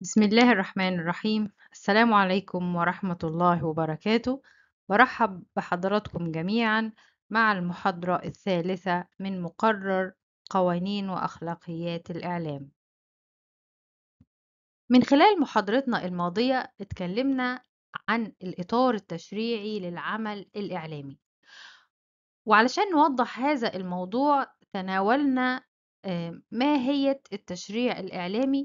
بسم الله الرحمن الرحيم السلام عليكم ورحمة الله وبركاته برحب بحضراتكم جميعا مع المحاضرة الثالثة من مقرر قوانين وأخلاقيات الإعلام من خلال محاضرتنا الماضية اتكلمنا عن الإطار التشريعي للعمل الإعلامي وعلشان نوضح هذا الموضوع تناولنا آه، ما هي التشريع الإعلامي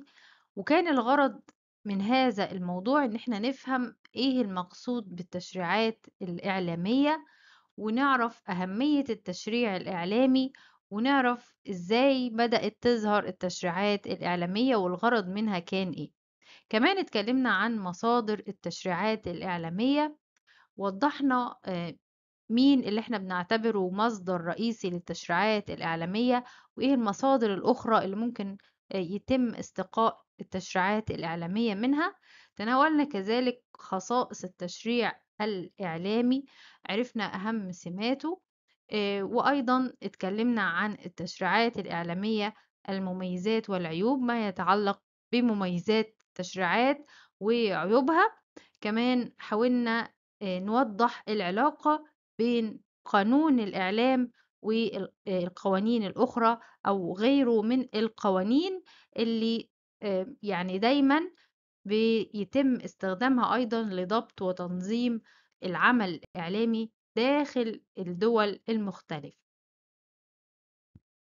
وكان الغرض من هذا الموضوع إن إحنا نفهم إيه المقصود بالتشريعات الإعلامية ونعرف أهمية التشريع الإعلامي ونعرف إزاي بدأت تظهر التشريعات الإعلامية والغرض منها كان إيه كمان اتكلمنا عن مصادر التشريعات الإعلامية وضحنا آه، مين اللي احنا بنعتبره مصدر رئيسي للتشريعات الإعلامية وإيه المصادر الأخرى اللي ممكن آه، يتم استقاء التشريعات الإعلامية منها تناولنا كذلك خصائص التشريع الإعلامي عرفنا أهم سماته آه، وأيضا اتكلمنا عن التشريعات الإعلامية المميزات والعيوب ما يتعلق بمميزات التشريعات وعيوبها كمان حاولنا آه، نوضح العلاقة بين قانون الإعلام والقوانين آه، الأخرى أو غيره من القوانين اللي آمم، يعني دايمًا بيتم استخدامها أيضًا لضبط وتنظيم العمل الإعلامي داخل الدول المختلفة.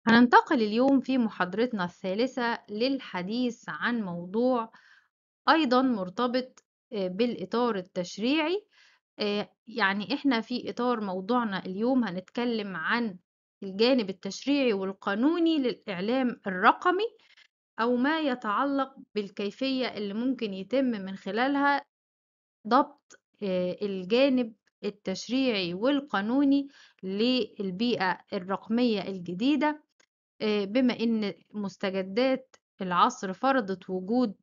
هننتقل اليوم في محاضرتنا الثالثة للحديث عن موضوع أيضًا مرتبط آه، بالإطار التشريعي، آه، يعني إحنا في إطار موضوعنا اليوم هنتكلم عن الجانب التشريعي والقانوني للإعلام الرقمي. أو ما يتعلق بالكيفية اللي ممكن يتم من خلالها ضبط آه، الجانب التشريعي والقانوني للبيئة الرقمية الجديدة آه، بما إن مستجدات العصر فرضت وجود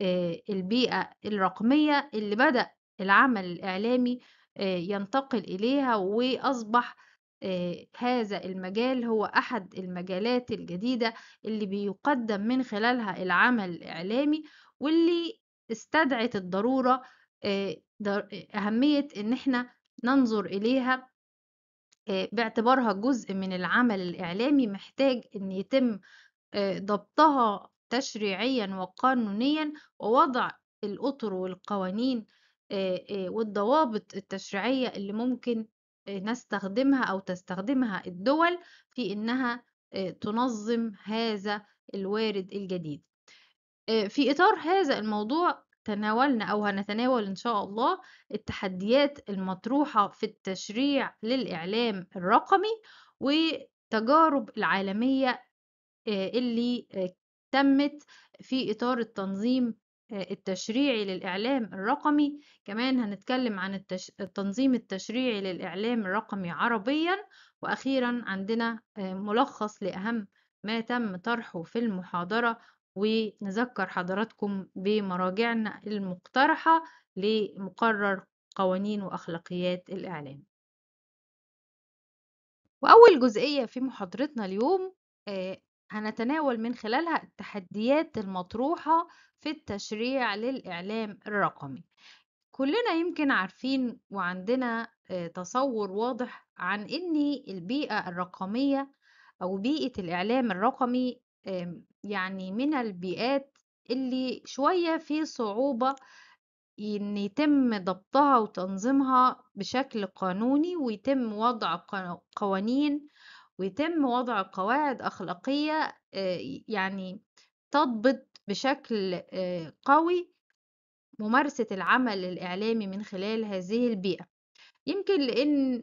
آه، البيئة الرقمية اللي بدأ العمل الإعلامي ينتقل إليها وأصبح هذا المجال هو أحد المجالات الجديدة اللي بيقدم من خلالها العمل الإعلامي واللي استدعت الضرورة أهمية إن إحنا ننظر إليها باعتبارها جزء من العمل الإعلامي محتاج إن يتم ضبطها تشريعيا وقانونيا ووضع الأطر والقوانين والضوابط التشريعية اللي ممكن نستخدمها أو تستخدمها الدول في إنها آه، تنظم هذا الوارد الجديد آه، في إطار هذا الموضوع تناولنا أو هنتناول إن شاء الله التحديات المطروحة في التشريع للإعلام الرقمي والتجارب العالمية آه، اللي تمت في إطار التنظيم آه، التشريعي للإعلام الرقمي، كمان هنتكلم عن التش التنظيم التشريعي للإعلام الرقمي عربيًا، وأخيرًا عندنا آه، ملخص لأهم ما تم طرحه في المحاضرة، ونذكّر حضراتكم بمراجعنا المقترحة لمقرر قوانين وأخلاقيات الإعلام. وأول جزئية في محاضرتنا اليوم آه، هنتناول من خلالها التحديات المطروحة في التشريع للإعلام الرقمي كلنا يمكن عارفين وعندنا آه، تصور واضح عن إن البيئة الرقمية أو بيئة الإعلام الرقمي يعني من البيئات اللي شوية في صعوبة إن يتم ضبطها وتنظيمها بشكل قانوني ويتم وضع قوانين ويتم وضع قواعد أخلاقية آه، يعني تضبط بشكل آه، قوي ممارسة العمل الإعلامي من خلال هذه البيئة يمكن لأن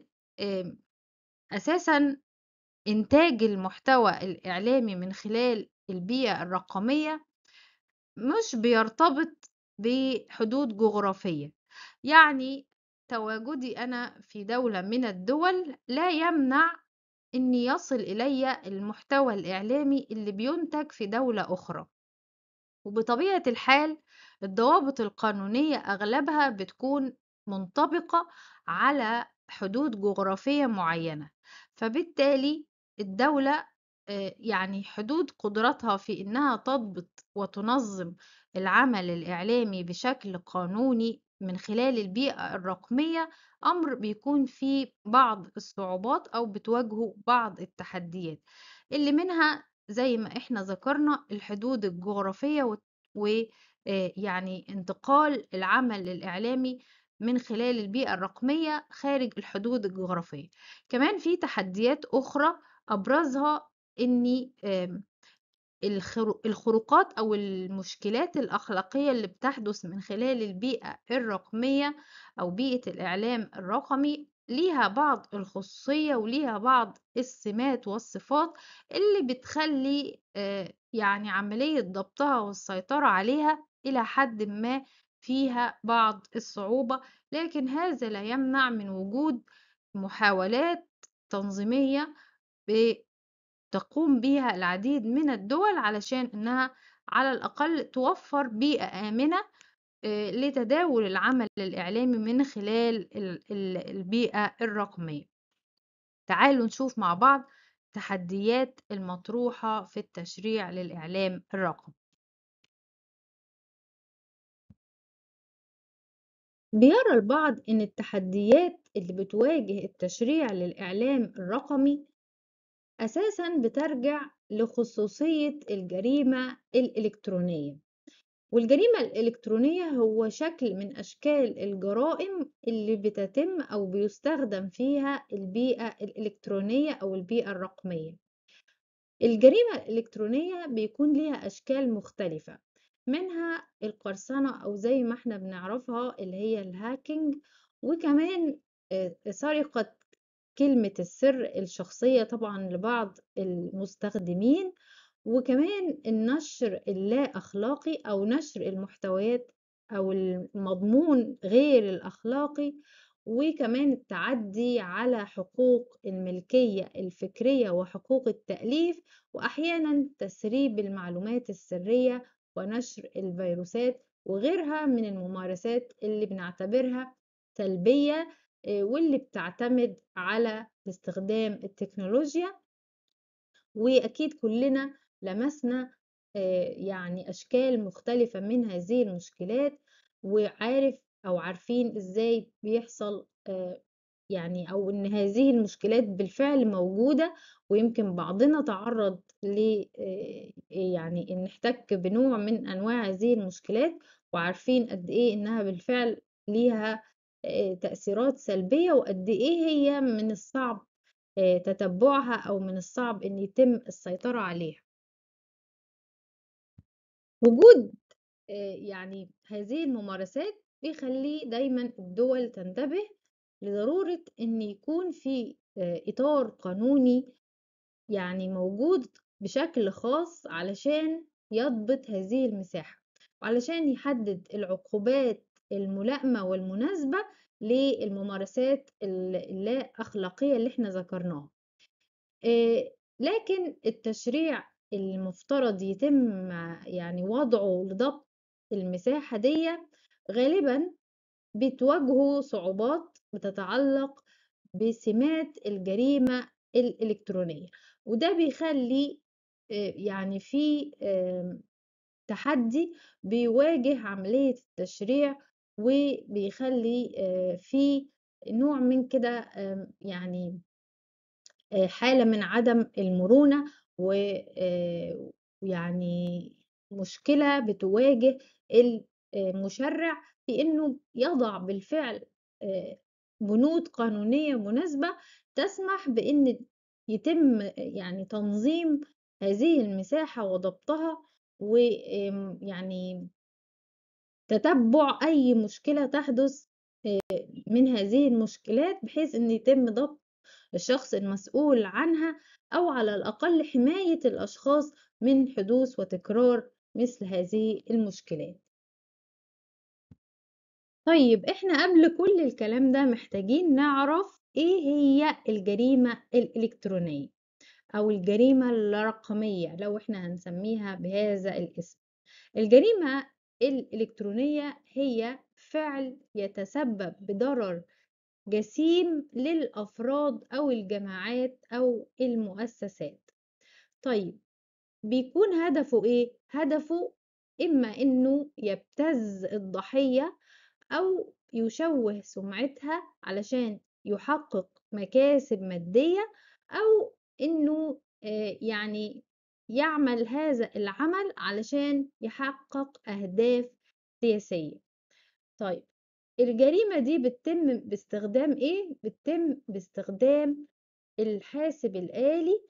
أساسا إنتاج المحتوى الإعلامي من خلال البيئة الرقمية مش بيرتبط بحدود جغرافية يعني تواجدي أنا في دولة من الدول لا يمنع إن يصل إلي المحتوى الإعلامي اللي بينتج في دولة أخرى وبطبيعة الحال الضوابط القانونية أغلبها بتكون منطبقة على حدود جغرافية معينة فبالتالي الدولة آه، يعني حدود قدرتها في إنها تضبط وتنظم العمل الإعلامي بشكل قانوني من خلال البيئة الرقمية أمر بيكون فيه بعض الصعوبات أو بتواجهه بعض التحديات اللي منها زي ما احنا ذكرنا الحدود الجغرافية ويعني آه، انتقال العمل الإعلامي من خلال البيئة الرقمية خارج الحدود الجغرافية كمان في تحديات أخرى أبرزها إني الخرو الخروقات أو المشكلات الأخلاقية اللي بتحدث من خلال البيئة الرقمية أو بيئة الإعلام الرقمي ليها بعض الخصوصية وليها بعض السمات والصفات اللي بتخلي آه، يعني عملية ضبطها والسيطرة عليها إلى حد ما فيها بعض الصعوبة لكن هذا لا يمنع من وجود محاولات تنظيمية تقوم بها العديد من الدول علشان أنها على الأقل توفر بيئة آمنة آه، لتداول العمل الإعلامي من خلال البيئة الرقمية تعالوا نشوف مع بعض تحديات المطروحة في التشريع للإعلام الرقمي بيرى البعض إن التحديات اللي بتواجه التشريع للإعلام الرقمي أساسا بترجع لخصوصية الجريمة الإلكترونية والجريمة الإلكترونية هو شكل من أشكال الجرائم اللي بتتم أو بيستخدم فيها البيئة الإلكترونية أو البيئة الرقمية الجريمة الإلكترونية بيكون ليها أشكال مختلفة منها القرصنة أو زي ما احنا بنعرفها اللي هي الهاكينج وكمان آه، سرقة كلمة السر الشخصية طبعا لبعض المستخدمين وكمان النشر اللا أخلاقي أو نشر المحتويات أو المضمون غير الأخلاقي وكمان التعدي على حقوق الملكية الفكرية وحقوق التأليف وأحيانا تسريب المعلومات السرية ونشر الفيروسات وغيرها من الممارسات اللي بنعتبرها سلبية آه، واللي بتعتمد على استخدام التكنولوجيا وأكيد كلنا لمسنا آه، يعني أشكال مختلفة من هذه المشكلات وعارف أو عارفين إزاي بيحصل آه، يعني أو إن هذه المشكلات بالفعل موجودة ويمكن بعضنا تعرض ل يعني إن احتك بنوع من أنواع هذه المشكلات وعارفين قد إيه إنها بالفعل ليها آه، تأثيرات سلبية وقد إيه هي من الصعب آه، تتبعها أو من الصعب إن يتم السيطرة عليها وجود آه، يعني هذه الممارسات بيخلي دايما الدول تنتبه لضرورة إن يكون في إطار قانوني يعني موجود بشكل خاص علشان يضبط هذه المساحة وعلشان يحدد العقوبات الملائمة والمناسبة للممارسات اللا أخلاقية اللي احنا ذكرناها آه، لكن التشريع المفترض يتم يعني وضعه لضبط المساحة دي غالبا بتواجهه صعوبات بتتعلق بسمات الجريمة الإلكترونية وده بيخلي آه، يعني في تحدي بيواجه عملية التشريع وبيخلي آه، في نوع من كده يعني آه، حالة من عدم المرونة ويعني آه، مشكلة بتواجه المشرع في إنه يضع بالفعل بنود قانونية مناسبة تسمح بإن يتم يعني تنظيم هذه المساحة وضبطها ويعني تتبع أي مشكلة تحدث من هذه المشكلات بحيث أن يتم ضبط الشخص المسؤول عنها أو على الأقل حماية الأشخاص من حدوث وتكرار مثل هذه المشكلات طيب احنا قبل كل الكلام ده محتاجين نعرف ايه هي الجريمة الإلكترونية أو الجريمة الرقمية لو احنا هنسميها بهذا الاسم الجريمة الإلكترونية هي فعل يتسبب بضرر جسيم للأفراد أو الجماعات أو المؤسسات طيب بيكون هدفه إيه؟ هدفه إما إنه يبتز الضحية أو يشوه سمعتها علشان يحقق مكاسب مادية أو إنه آه، يعني يعمل هذا العمل علشان يحقق أهداف سياسية طيب الجريمة دي بتتم باستخدام إيه؟ بتتم باستخدام الحاسب الآلي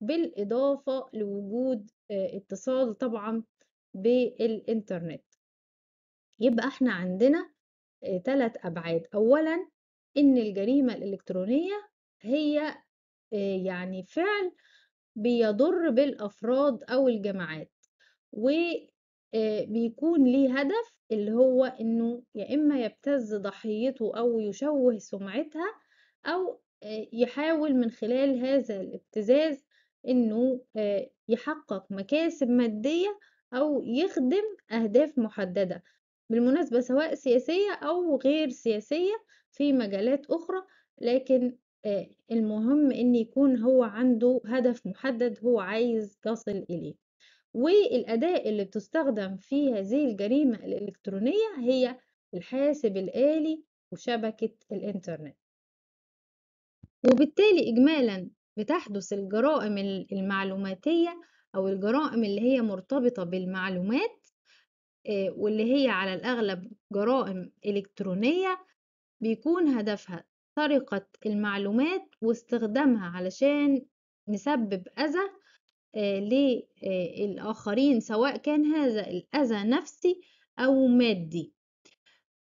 بالإضافة لوجود آه، اتصال طبعا بالإنترنت يبقى احنا عندنا ثلاث آه، أبعاد أولا إن الجريمة الإلكترونية هي آه، يعني فعل بيضر بالأفراد أو الجماعات وبيكون ليه هدف اللي هو إنه يا إما يبتز ضحيته أو يشوه سمعتها أو يحاول من خلال هذا الابتزاز إنه يحقق مكاسب مادية أو يخدم أهداف محددة بالمناسبة سواء سياسية أو غير سياسية في مجالات أخرى لكن آه، المهم إن يكون هو عنده هدف محدد هو عايز يصل إليه. والأداة اللي بتستخدم في هذه الجريمة الإلكترونية هي الحاسب الآلي وشبكة الإنترنت. وبالتالي إجمالًا بتحدث الجرائم المعلوماتية أو الجرائم اللي هي مرتبطة بالمعلومات آه، واللي هي على الأغلب جرائم إلكترونية بيكون هدفها سرقة المعلومات واستخدامها علشان نسبب أذى آه، للآخرين آه، سواء كان هذا الأذى نفسي أو مادي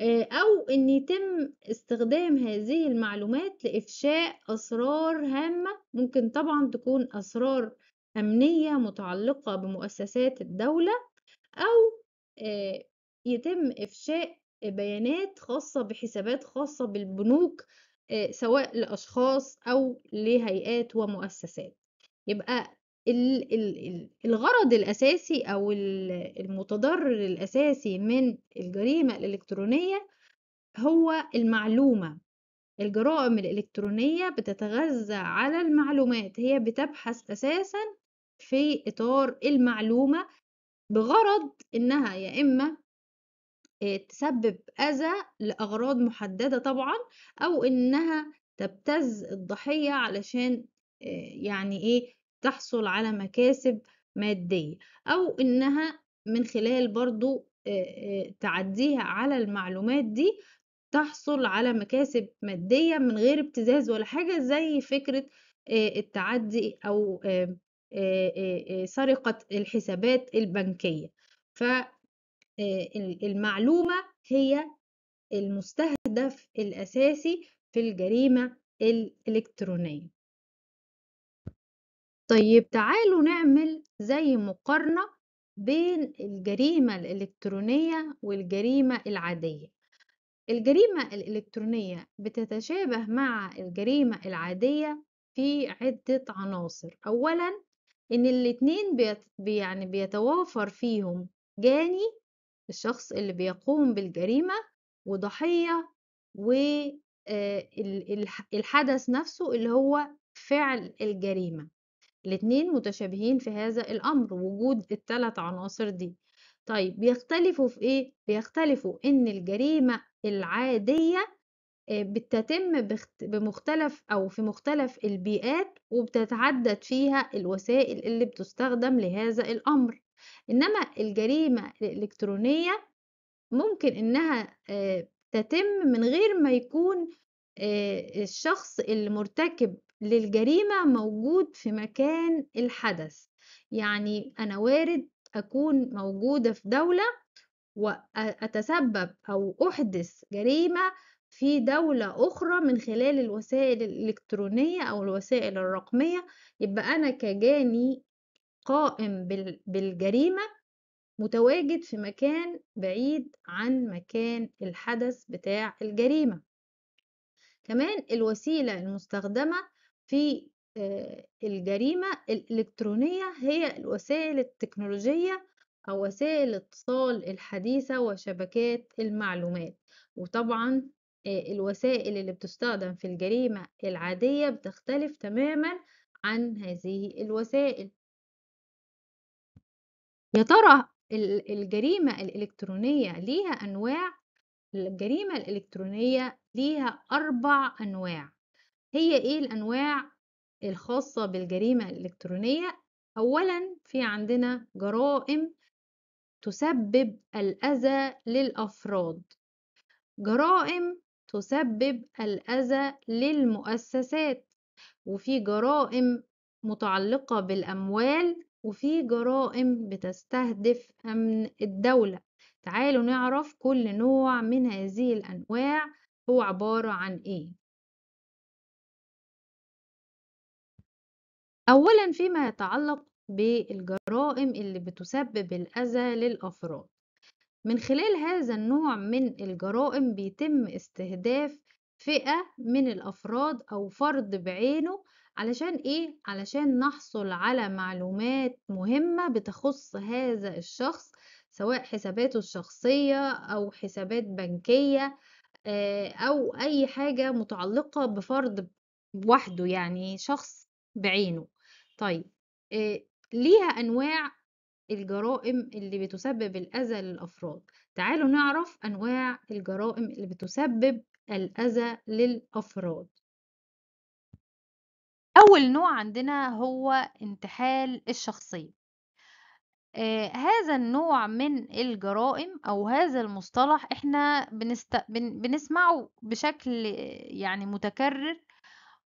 آه، أو إن يتم استخدام هذه المعلومات لإفشاء أسرار هامة ممكن طبعا تكون أسرار أمنية متعلقة بمؤسسات الدولة أو يتم إفشاء بيانات خاصة بحسابات خاصة بالبنوك آه، سواء لأشخاص أو لهيئات ومؤسسات يبقى الغرض الأساسي أو المتضرر الأساسي من الجريمة الإلكترونية هو المعلومة الجرائم الإلكترونية بتتغذى على المعلومات هي بتبحث أساسا في إطار المعلومة بغرض إنها يا إما آه، تسبب أذى لأغراض محددة طبعا أو إنها تبتز الضحية علشان آه، يعني إيه تحصل على مكاسب مادية أو إنها من خلال برضو آه، تعديها على المعلومات دي تحصل على مكاسب مادية من غير ابتزاز ولا حاجة زي فكرة التعدي أو سرقة الحسابات البنكية ف آه، المعلومة هي المستهدف الأساسي في الجريمة الإلكترونية طيب تعالوا نعمل زي مقارنة بين الجريمة الإلكترونية والجريمة العادية الجريمة الإلكترونية بتتشابه مع الجريمة العادية في عدة عناصر أولاً إن الاتنين بيت يعني بيتوافر فيهم جاني الشخص اللي بيقوم بالجريمة وضحية والحدث آه، نفسه اللي هو فعل الجريمة الاتنين متشابهين في هذا الأمر وجود الثلاث عناصر دي طيب بيختلفوا في إيه؟ بيختلفوا إن الجريمة العادية آه، بتتم بمختلف أو في مختلف البيئات وبتتعدد فيها الوسائل اللي بتستخدم لهذا الأمر إنما الجريمة الإلكترونية ممكن إنها تتم من غير ما يكون الشخص المرتكب للجريمة موجود في مكان الحدث يعني أنا وارد أكون موجودة في دولة وأتسبب أو أحدث جريمة في دولة أخرى من خلال الوسائل الإلكترونية أو الوسائل الرقمية يبقى أنا كجاني قائم بال... بالجريمة متواجد في مكان بعيد عن مكان الحدث بتاع الجريمة كمان الوسيلة المستخدمة في آه، الجريمة الإلكترونية هي الوسائل التكنولوجية أو وسائل الاتصال الحديثة وشبكات المعلومات وطبعا آه، الوسائل اللي بتستخدم في الجريمة العادية بتختلف تماما عن هذه الوسائل يا ترى ال الجريمة الإلكترونية ليها أنواع؟ الجريمة الإلكترونية ليها أربع أنواع، هي إيه الأنواع الخاصة بالجريمة الإلكترونية؟ أولًا في عندنا جرائم تسبب الأذى للأفراد، جرائم تسبب الأذى للمؤسسات، وفي جرائم متعلقة بالأموال وفي جرائم بتستهدف أمن الدولة تعالوا نعرف كل نوع من هذه الأنواع هو عبارة عن إيه أولا فيما يتعلق بالجرائم اللي بتسبب الأذى للأفراد من خلال هذا النوع من الجرائم بيتم استهداف فئة من الأفراد أو فرد بعينه علشان إيه؟ علشان نحصل على معلومات مهمة بتخص هذا الشخص سواء حساباته الشخصية أو حسابات بنكية آه، أو أي حاجة متعلقة بفرد وحده يعني شخص بعينه طيب آه، ليها أنواع الجرائم اللي بتسبب الأذى للأفراد تعالوا نعرف أنواع الجرائم اللي بتسبب الأذى للأفراد أول نوع عندنا هو انتحال الشخصية آه، هذا النوع من الجرائم أو هذا المصطلح إحنا بنست... بن... بنسمعه بشكل يعني متكرر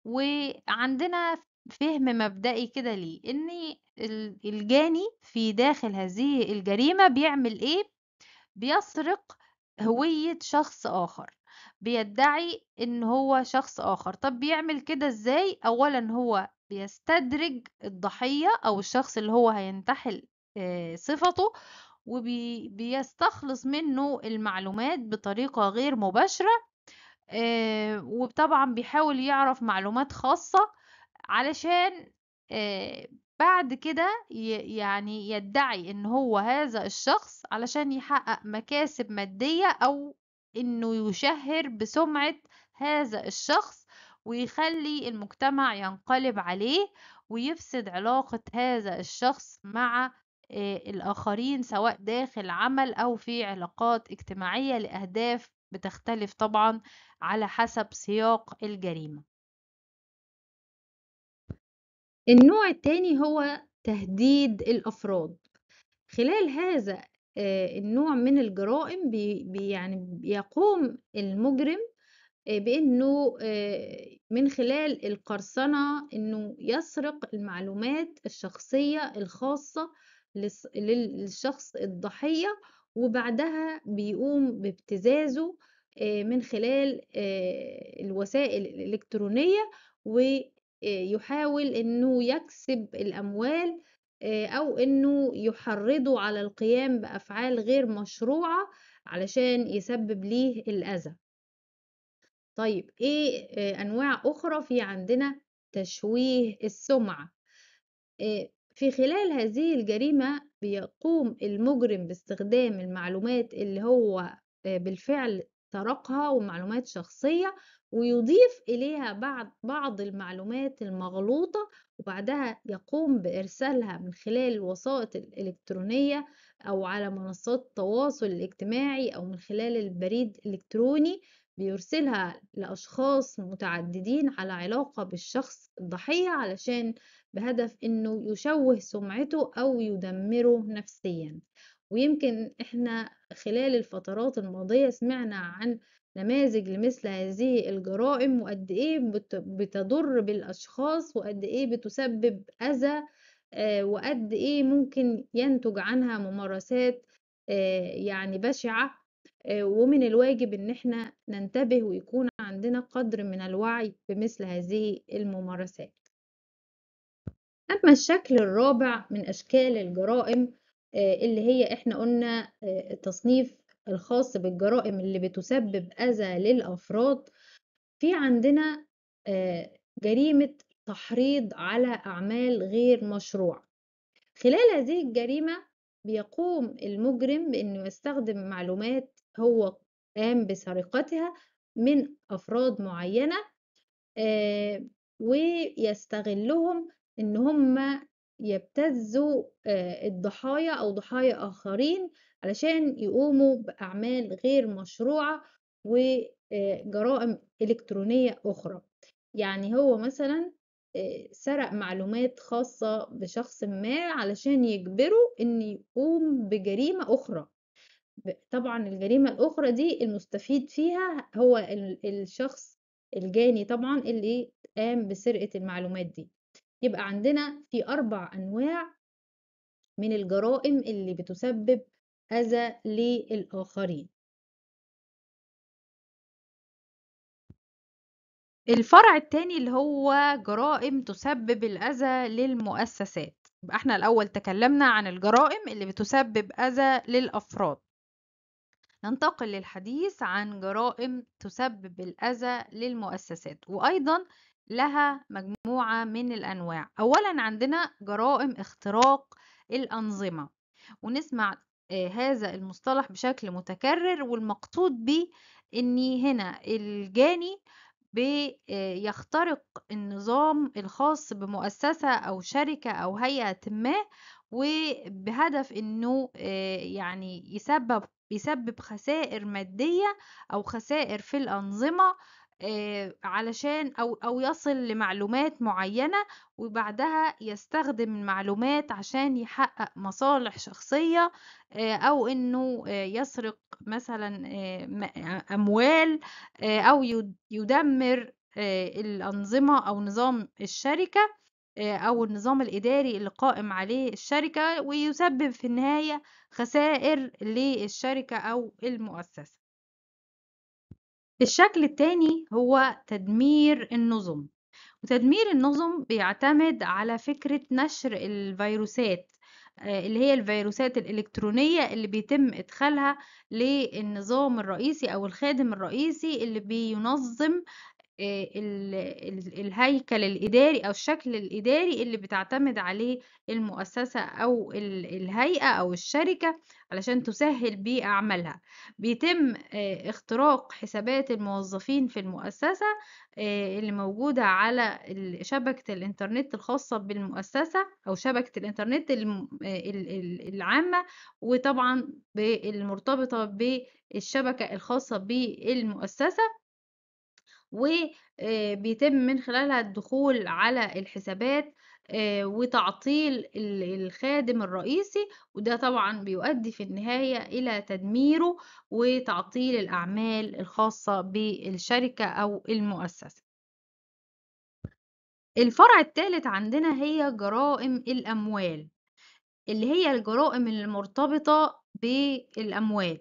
وعندنا فهم مبدئي كده ليه إن الجاني في داخل هذه الجريمة بيعمل إيه؟ بيسرق هوية شخص آخر بيدعي إن هو شخص آخر طب بيعمل كده إزاي؟ أولًا هو بيستدرج الضحية أو الشخص اللي هو هينتحل آه، صفته، وبيستخلص منه المعلومات بطريقة غير مباشرة، آه، وطبعًا بيحاول يعرف معلومات خاصة علشان آه، بعد كده يعني يدعي إن هو هذا الشخص علشان يحقق مكاسب مادية أو إنه يشهر بسمعة هذا الشخص ويخلي المجتمع ينقلب عليه ويفسد علاقة هذا الشخص مع آه، الآخرين سواء داخل عمل أو في علاقات اجتماعية لأهداف بتختلف طبعا على حسب سياق الجريمة النوع الثاني هو تهديد الأفراد خلال هذا آه، النوع من الجرائم بي يعني بيقوم المُجرم آه، بإنه آه، من خلال القرصنة إنه يسرق المعلومات الشخصية الخاصة للشخص الضحية، وبعدها بيقوم بابتزازه من خلال الوسائل الإلكترونية، ويحاول إنه يكسب الأموال آه، أو إنه يحرضه على القيام بأفعال غير مشروعة علشان يسبب ليه الأذى طيب إيه آه، أنواع أخرى في عندنا تشويه السمعة آه، في خلال هذه الجريمة بيقوم المجرم باستخدام المعلومات اللي هو بالفعل سرقها ومعلومات شخصية ويضيف إليها بعض بعض المعلومات المغلوطة وبعدها يقوم بإرسالها من خلال الوسائط الإلكترونية أو على منصات التواصل الاجتماعي أو من خلال البريد الإلكتروني بيرسلها لأشخاص متعددين على علاقة بالشخص الضحية علشان بهدف إنه يشوه سمعته أو يدمره نفسيا ويمكن إحنا خلال الفترات الماضية سمعنا عن نماذج لمثل هذه الجرائم وقد إيه بتضر بالأشخاص وقد إيه بتسبب أذى آه، وقد إيه ممكن ينتج عنها ممارسات آه، يعني بشعة آه، ومن الواجب إن إحنا ننتبه ويكون عندنا قدر من الوعي بمثل هذه الممارسات أما الشكل الرابع من أشكال الجرائم اللي هي إحنا قلنا تصنيف الخاص بالجرائم اللي بتسبب أذى للأفراد في عندنا آه، جريمة تحريض على أعمال غير مشروعة خلال هذه الجريمة بيقوم المجرم بأنه يستخدم معلومات هو قام بسرقتها من أفراد معينة آه، ويستغلهم إن هم يبتز آه، الضحايا أو ضحايا آخرين علشان يقوموا بأعمال غير مشروعة وجرائم آه، إلكترونية أخرى يعني هو مثلا آه، سرق معلومات خاصة بشخص ما علشان يجبره إن يقوم بجريمة أخرى طبعا الجريمة الأخرى دي المستفيد فيها هو الشخص الجاني طبعا اللي قام بسرقة المعلومات دي يبقى عندنا في أربع أنواع من الجرائم اللي بتسبب أذى للآخرين الفرع التاني اللي هو جرائم تسبب الأذى للمؤسسات يبقى احنا الأول تكلمنا عن الجرائم اللي بتسبب أذى للأفراد ننتقل للحديث عن جرائم تسبب الأذى للمؤسسات وأيضا لها مجموعة من الأنواع أولا عندنا جرائم اختراق الأنظمة ونسمع آه، هذا المصطلح بشكل متكرر والمقصود به ان هنا الجاني بيخترق آه، النظام الخاص بمؤسسة أو شركة أو هيئة ما وبهدف أنه آه، يعني يسبب يسبب خسائر مادية أو خسائر في الأنظمة علشان أو, أو يصل لمعلومات معينة وبعدها يستخدم المعلومات عشان يحقق مصالح شخصية أو إنه يسرق مثلا أموال أو يدمر الأنظمة أو نظام الشركة أو النظام الإداري اللي قائم عليه الشركة ويسبب في النهاية خسائر للشركة أو المؤسسة الشكل التاني هو تدمير النظم وتدمير النظم بيعتمد على فكرة نشر الفيروسات آه، اللي هي الفيروسات الإلكترونية اللي بيتم إدخالها للنظام الرئيسي أو الخادم الرئيسي اللي بينظم آه، الهيكل الإداري أو الشكل الإداري اللي بتعتمد عليه المؤسسة أو الهيئة أو الشركة علشان تسهّل بيه أعمالها. بيتم آه، اختراق حسابات الموظفين في المؤسسة آه، اللي موجودة على شبكة الإنترنت الخاصة بالمؤسسة أو شبكة الإنترنت العامة وطبعًا المرتبطة بالشبكة الخاصة بالمؤسسة. وبيتم من خلالها الدخول على الحسابات آه، وتعطيل الخادم الرئيسي وده طبعا بيؤدي في النهاية إلى تدميره وتعطيل الأعمال الخاصة بالشركة أو المؤسسة الفرع الثالث عندنا هي جرائم الأموال اللي هي الجرائم المرتبطة بالأموال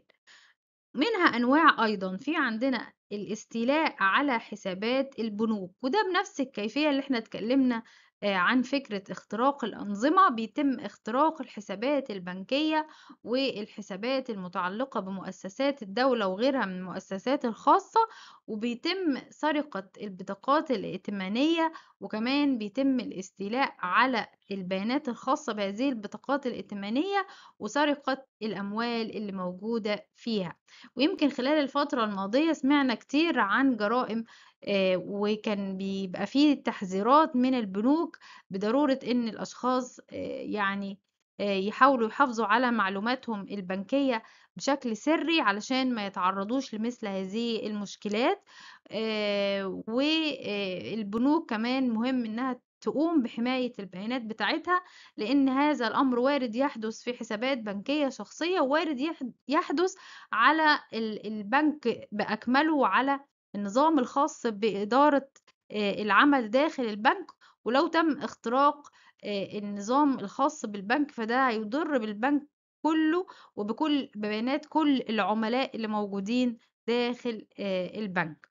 منها أنواع أيضا في عندنا الاستيلاء على حسابات البنوك وده بنفس الكيفية اللي احنا اتكلمنا آه، عن فكرة اختراق الأنظمة بيتم اختراق الحسابات البنكية والحسابات المتعلقة بمؤسسات الدولة وغيرها من المؤسسات الخاصة وبيتم سرقة البطاقات الائتمانية وكمان بيتم الاستيلاء على البيانات الخاصة بهذه البطاقات الائتمانية وسرقة الأموال اللي موجودة فيها ويمكن خلال الفترة الماضية سمعنا كتير عن جرائم آه، وكان بيبقى فيه تحذيرات من البنوك بضرورة إن الأشخاص آه، يعني آه، يحاولوا يحافظوا على معلوماتهم البنكية بشكل سري علشان ما يتعرضوش لمثل هذه المشكلات آه، والبنوك آه، كمان مهم انها تقوم بحماية البيانات بتاعتها لأن هذا الأمر وارد يحدث في حسابات بنكية شخصية وارد يحدث على البنك بأكمله وعلى النظام الخاص بإدارة آه، العمل داخل البنك ولو تم اختراق النظام الخاص بالبنك فده هيضر بالبنك كله وبكل ببيانات كل العملاء اللي موجودين داخل آه، البنك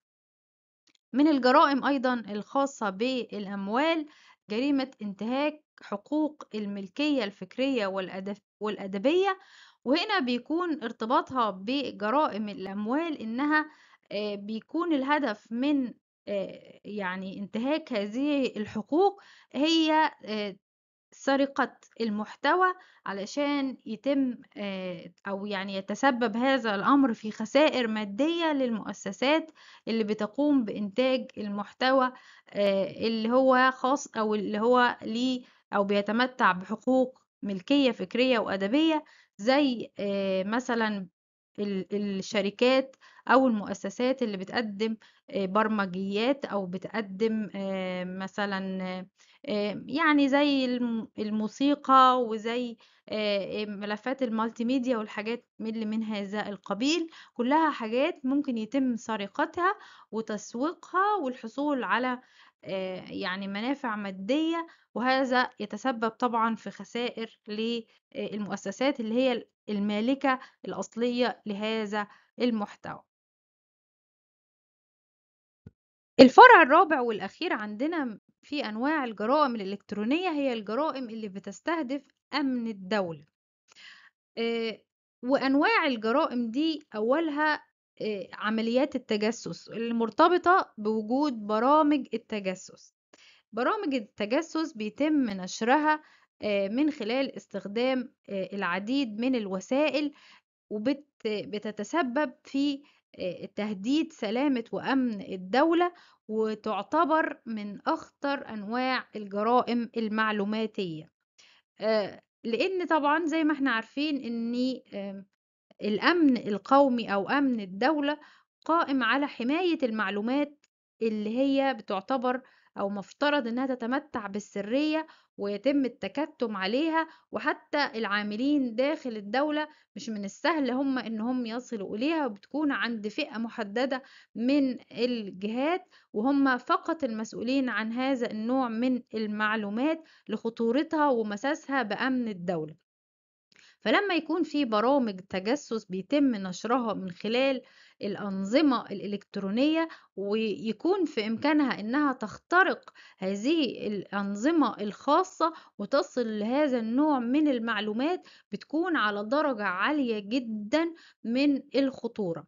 من الجرائم أيضا الخاصة بالأموال جريمة انتهاك حقوق الملكية الفكرية والأدبية وهنا بيكون ارتباطها بجرائم الأموال إنها آه، بيكون الهدف من آه، يعني انتهاك هذه الحقوق هي سرقة المحتوى علشان يتم آه، أو يعني يتسبب هذا الأمر في خسائر مادية للمؤسسات اللي بتقوم بإنتاج المحتوى آه، اللي هو خاص أو اللي هو ليه أو بيتمتع بحقوق ملكية فكرية وأدبية زي آه، مثلا الشركات أو المؤسسات اللي بتقدم آه، برمجيات أو بتقدم آه، مثلًا آه، يعني زي الموسيقى وزي ملفات المالتي ميديا والحاجات اللي من هذا القبيل، كلها حاجات ممكن يتم سرقتها وتسويقها والحصول على يعني منافع مادية، وهذا يتسبب طبعًا في خسائر للمؤسسات اللي هي المالكة الأصلية لهذا المحتوى الفرع الرابع والأخير عندنا في أنواع الجرائم الإلكترونية هي الجرائم اللي بتستهدف أمن الدولة آه، وأنواع الجرائم دي أولها آه، عمليات التجسس المرتبطة بوجود برامج التجسس برامج التجسس بيتم نشرها آه، من خلال استخدام آه، العديد من الوسائل وبتتسبب في آه، تهديد سلامة وأمن الدولة وتعتبر من أخطر أنواع الجرائم المعلوماتية لأن طبعا زي ما احنا عارفين أن الأمن القومي أو أمن الدولة قائم على حماية المعلومات اللي هي بتعتبر أو مفترض إنها تتمتع بالسرية ويتم التكتم عليها وحتى العاملين داخل الدولة مش من السهل هم إنهم يصلوا إليها وبتكون عند فئة محددة من الجهات وهم فقط المسؤولين عن هذا النوع من المعلومات لخطورتها ومساسها بأمن الدولة فلما يكون في برامج تجسس بيتم نشرها من خلال الأنظمة الإلكترونية ويكون في إمكانها إنها تخترق هذه الأنظمة الخاصة وتصل لهذا النوع من المعلومات بتكون على درجة عالية جدا من الخطورة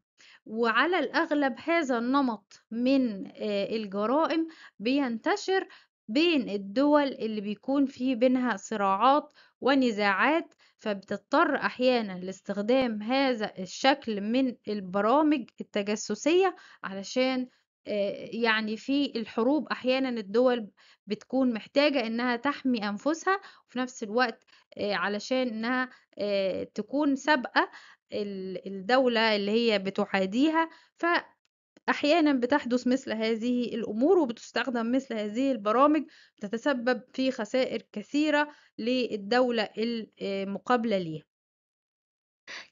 وعلى الأغلب هذا النمط من آه، الجرائم بينتشر بين الدول اللي بيكون في بينها صراعات ونزاعات فبتضطر أحيانا لاستخدام هذا الشكل من البرامج التجسسية علشان آه، يعني في الحروب أحيانا الدول بتكون محتاجة إنها تحمي أنفسها وفي نفس الوقت آه، علشان إنها آه، تكون سابقة الدولة اللي هي بتعاديها ف أحيانا بتحدث مثل هذه الأمور وبتستخدم مثل هذه البرامج تتسبب في خسائر كثيرة للدولة المقابلة ليها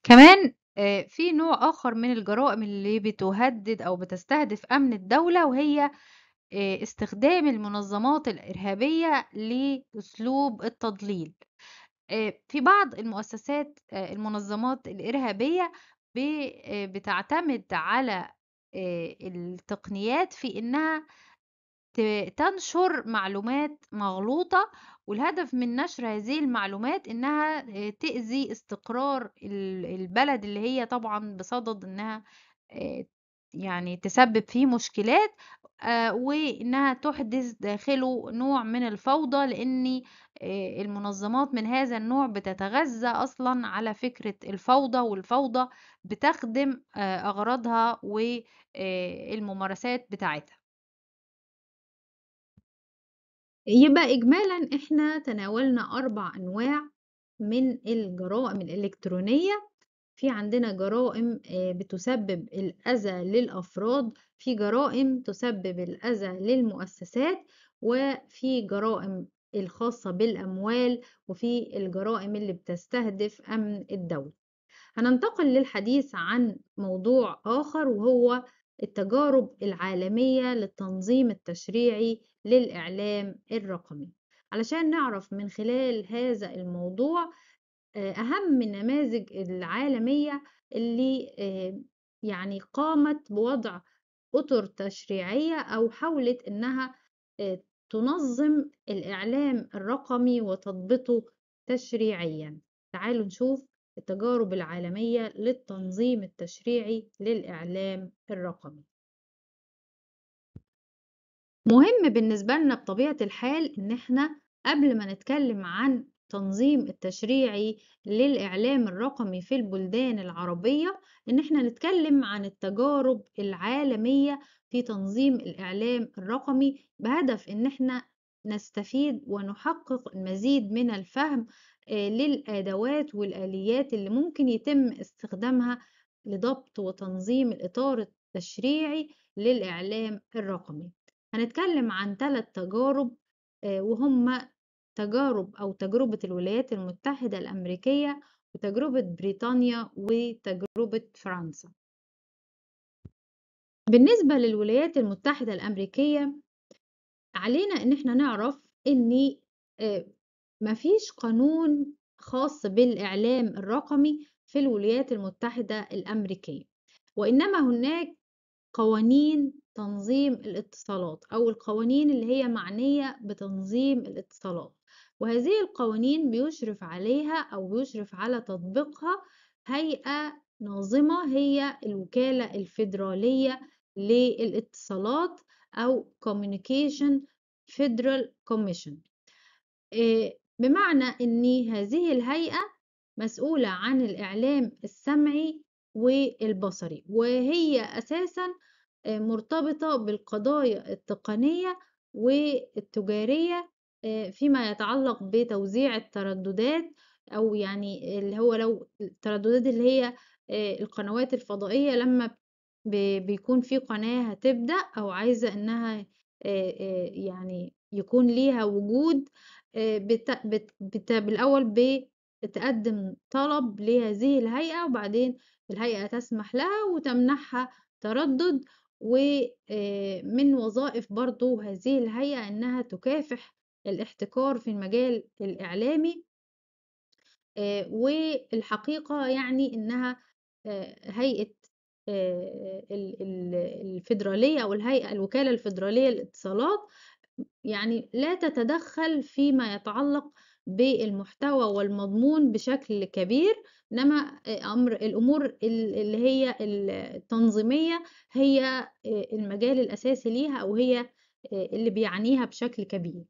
كمان آه، في نوع آخر من الجرائم اللي بتهدد أو بتستهدف أمن الدولة وهي آه، استخدام المنظمات الإرهابية لأسلوب التضليل آه، في بعض المؤسسات المنظمات الإرهابية بتعتمد على التقنيات في إنها تنشر معلومات مغلوطة، والهدف من نشر هذه المعلومات إنها تأذي استقرار البلد اللي هي طبعًا بصدد إنها يعني تسبب فيه مشكلات آه، وإنها تُحدِث داخله نوع من الفوضى، لإن آه، المنظمات من هذا النوع بتتغذى أصلًا على فكرة الفوضى، والفوضى بتخدم آه، أغراضها والممارسات بتاعتها. يبقى إجمالًا إحنا تناولنا اربع أنواع من الجرائم الإلكترونية في عندنا جرائم آه، بتسبب الأذى للأفراد في جرائم تسبب الأذى للمؤسسات وفي جرائم الخاصة بالأموال وفي الجرائم اللي بتستهدف أمن الدولة هننتقل للحديث عن موضوع آخر وهو التجارب العالمية للتنظيم التشريعي للإعلام الرقمي علشان نعرف من خلال هذا الموضوع أهم النماذج العالمية اللي آه، يعني قامت بوضع أطر تشريعية أو حاولت إنها آه، تنظم الإعلام الرقمي وتضبطه تشريعيا تعالوا نشوف التجارب العالمية للتنظيم التشريعي للإعلام الرقمي مهم بالنسبة لنا بطبيعة الحال إن إحنا قبل ما نتكلم عن التنظيم التشريعي للإعلام الرقمي في البلدان العربية إن إحنا نتكلم عن التجارب العالمية في تنظيم الإعلام الرقمي بهدف إن إحنا نستفيد ونحقق المزيد من الفهم آه، للأدوات والآليات اللي ممكن يتم استخدامها لضبط وتنظيم الإطار التشريعي للإعلام الرقمي هنتكلم عن ثلاث تجارب آه، وهما تجارب أو تجربة الولايات المتحدة الأمريكية وتجربة بريطانيا وتجربة فرنسا بالنسبة للولايات المتحدة الأمريكية علينا إن احنا نعرف إن آه، مفيش قانون خاص بالإعلام الرقمي في الولايات المتحدة الأمريكية وإنما هناك قوانين تنظيم الاتصالات أو القوانين اللي هي معنية بتنظيم الاتصالات وهذه القوانين بيشرف عليها أو بيشرف على تطبيقها هيئة ناظمة هي الوكالة الفيدرالية للاتصالات أو Communication Federal Commission آه، بمعنى أن هذه الهيئة مسؤولة عن الإعلام السمعي والبصري وهي أساسا آه، مرتبطة بالقضايا التقنية والتجارية آه، فيما يتعلق بتوزيع الترددات أو يعني اللي هو لو الترددات اللي هي آه، القنوات الفضائية لما بيكون في قناة هتبدأ أو عايزة إنها آه، يعني يكون ليها وجود بالأول بتقدم طلب لهذه الهيئة وبعدين الهيئة تسمح لها وتمنحها تردد ومن وظائف برضو هذه الهيئة إنها تكافح الاحتكار في المجال الإعلامي والحقيقة يعني إنها هيئة الفيدرالية أو الهيئة الوكالة الفيدرالية للاتصالات يعني لا تتدخل فيما يتعلق بالمحتوى والمضمون بشكل كبير انما امر الامور اللي هي التنظيميه هي المجال الاساسي ليها او هي اللي بيعنيها بشكل كبير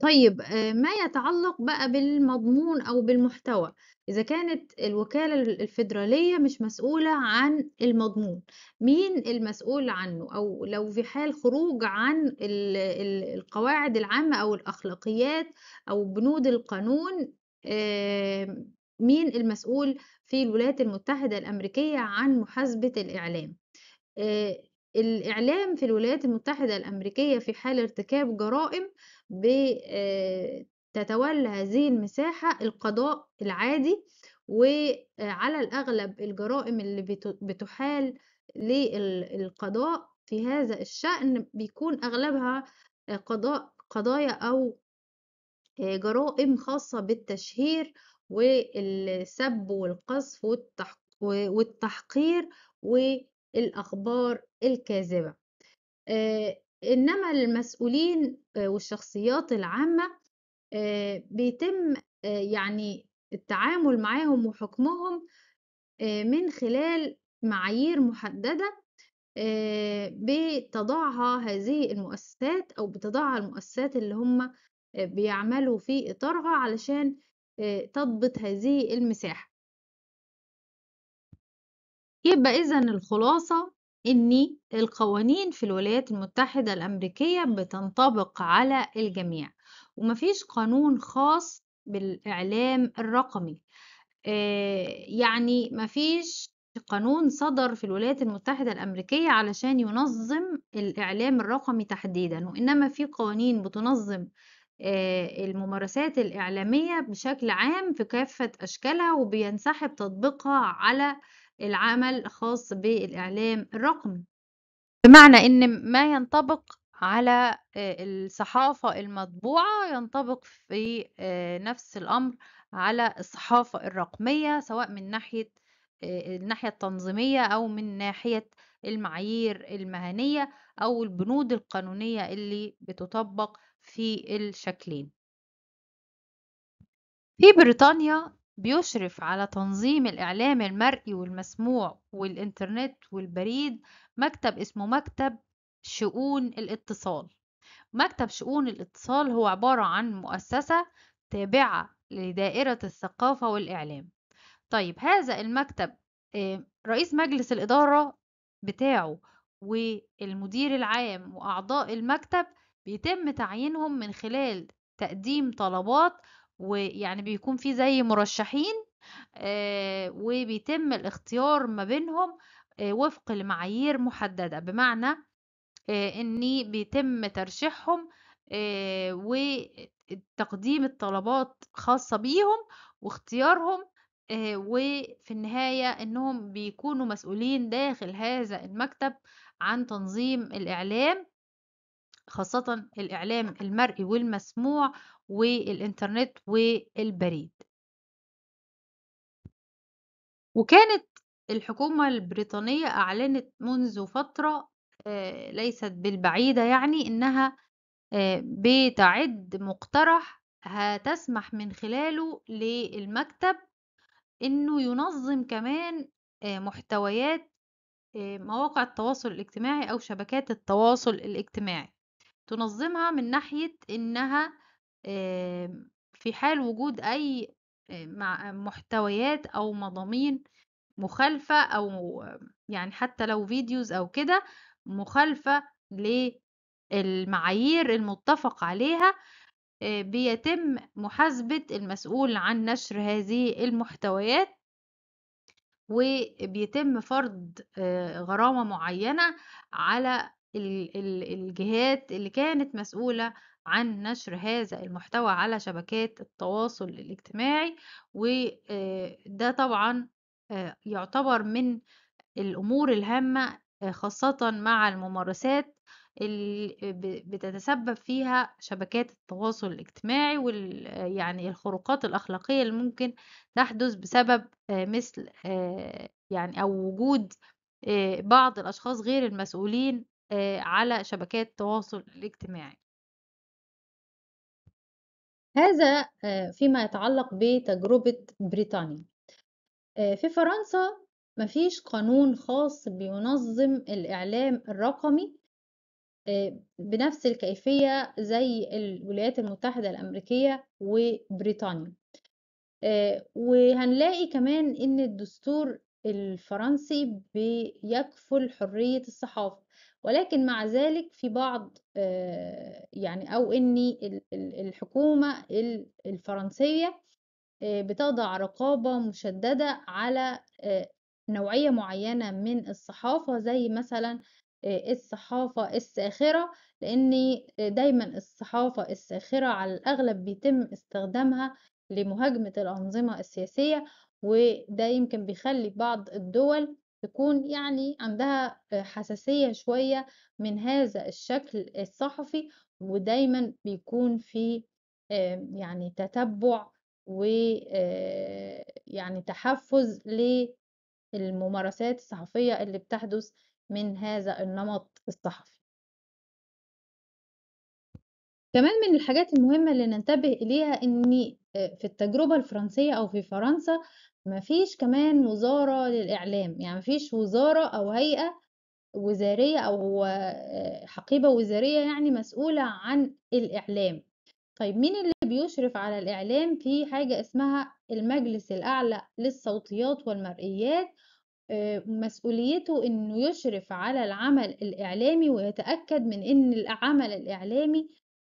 طيب آه، ما يتعلّق بقى بالمضمون أو بالمحتوى، إذا كانت الوكالة الفيدرالية مش مسؤولة عن المضمون، مين المسؤول عنّه؟ أو لو في حال خروج عن القواعد العامة أو الأخلاقيات أو بنود القانون، آه، مين المسؤول في الولايات المتحدة الأمريكية عن محاسبة الإعلام؟ آه، الإعلام في الولايات المتحدة الأمريكية في حال ارتكاب جرائم بتتولى هذه المساحة القضاء العادي وعلى الأغلب الجرائم اللي بتحال للقضاء في هذا الشأن بيكون أغلبها قضاء قضايا أو جرائم خاصة بالتشهير والسب والقصف والتحقير والأخبار الكاذبة إنما المسؤولين آه، والشخصيات العامة آه، بيتم آه، يعني التعامل معاهم وحُكمهم من خلال معايير محددة بتضعها هذه المؤسسات أو بتضعها المؤسسات اللي هُم بيعملوا في إطارها علشان تضبط هذه المساحة. يبقى إذن الخلاصة إن القوانين في الولايات المتحدة الأمريكية بتنطبق على الجميع ومفيش قانون خاص بالإعلام الرقمي آه، يعني مفيش قانون صدر في الولايات المتحدة الأمريكية علشان ينظم الإعلام الرقمي تحديدا وإنما في قوانين بتنظم آه، الممارسات الإعلامية بشكل عام في كافة أشكالها وبينسحب تطبيقها على العمل خاص بالإعلام الرقمي بمعنى إن ما ينطبق على آه، الصحافة المطبوعة ينطبق في آه، نفس الأمر على الصحافة الرقمية سواء من ناحية آه، الناحية التنظيمية أو من ناحية المعايير المهنية أو البنود القانونية اللي بتطبق في الشكلين في بريطانيا بيشرف على تنظيم الإعلام المرئي والمسموع والإنترنت والبريد مكتب اسمه مكتب شؤون الاتصال مكتب شؤون الاتصال هو عبارة عن مؤسسة تابعة لدائرة الثقافة والإعلام طيب هذا المكتب آه، رئيس مجلس الإدارة بتاعه والمدير العام وأعضاء المكتب بيتم تعيينهم من خلال تقديم طلبات ويعني بيكون في زي مرشحين وبيتم الاختيار ما بينهم وفق لمعايير محددة، بمعنى ان بيتم ترشيحهم وتقديم الطلبات خاصة بيهم واختيارهم وفي النهاية إنهم بيكونوا مسؤولين داخل هذا المكتب عن تنظيم الإعلام خاصة الإعلام المرئي والمسموع والإنترنت والبريد وكانت الحكومة البريطانية أعلنت منذ فترة آه، ليست بالبعيدة يعني إنها آه، بتعد مقترح هتسمح من خلاله للمكتب إنه ينظم كمان آه، محتويات مواقع التواصل الاجتماعي أو شبكات التواصل الاجتماعي تنظمها من ناحية إنها آمم، في حال وجود أي آمم، محتويات أو مضامين مخالفة أو يعني حتى لو فيديوز أو كده مخالفة للمعايير المتفق عليها آه، بيتم محاسبة المسؤول عن نشر هذه المحتويات وبيتم فرض آه، غرامة معينة على الجهات اللي كانت مسؤولة عن نشر هذا المحتوى على شبكات التواصل الاجتماعي وده آه، طبعا آه، يعتبر من الأمور الهامة آه، خاصة مع الممارسات اللي بتتسبب فيها شبكات التواصل الاجتماعي وال يعني الخروقات الأخلاقية اللي ممكن تحدث بسبب مثل يعني أو وجود بعض الأشخاص غير المسؤولين على شبكات التواصل الاجتماعي. هذا فيما يتعلق بتجربة بريطانيا. في فرنسا ما فيش قانون خاص بينظم الإعلام الرقمي بنفس الكيفية زي الولايات المتحدة الأمريكية وبريطانيا. وهنلاقي كمان إن الدستور الفرنسي بيكفل حرية الصحافة. ولكن مع ذلك في بعض آه، يعني أو أن الحكومة الفرنسية آه، بتضع رقابة مشددة على آه، نوعية معينة من الصحافة زي مثلا الصحافة الساخرة لأن دايما الصحافة الساخرة على الأغلب بيتم استخدامها لمهاجمة الأنظمة السياسية وده يمكن بيخلي بعض الدول تكون يعني عندها حساسية شوية من هذا الشكل الصحفي ودايما بيكون في يعني تتبع ويعني آه، تحفز للممارسات الصحفية اللي بتحدث من هذا النمط الصحفي كمان من الحاجات المهمة اللي ننتبه إليها إن في التجربة الفرنسية أو في فرنسا مفيش كمان وزارة للإعلام يعني مفيش وزارة أو هيئة وزارية أو آه، حقيبة وزارية يعني مسؤولة عن الإعلام طيب مين اللي بيشرف على الإعلام في حاجة اسمها المجلس الأعلى للصوتيات والمرئيات آه، مسؤوليته إنه يشرف على العمل الإعلامي ويتأكد من إن العمل الإعلامي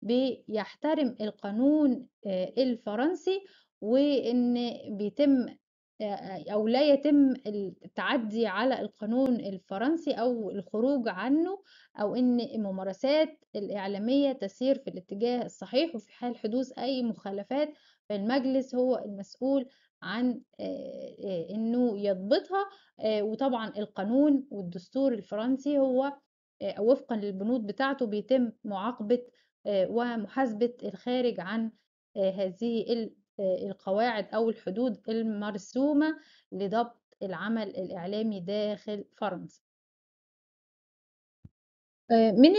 بيحترم القانون آه، الفرنسي وإن بيتم آه، أو لا يتم التعدي على القانون الفرنسي أو الخروج عنه أو إن الممارسات الإعلامية تسير في الاتجاه الصحيح وفي حال حدوث أي مخالفات فالمجلس هو المسؤول عن آه، إنه يضبطها وطبعا القانون والدستور الفرنسي هو وفقا للبنود بتاعته بيتم معاقبة آه، ومحاسبة الخارج عن آه، هذه آه، القواعد أو الحدود المرسومة لضبط العمل الإعلامي داخل فرنسا من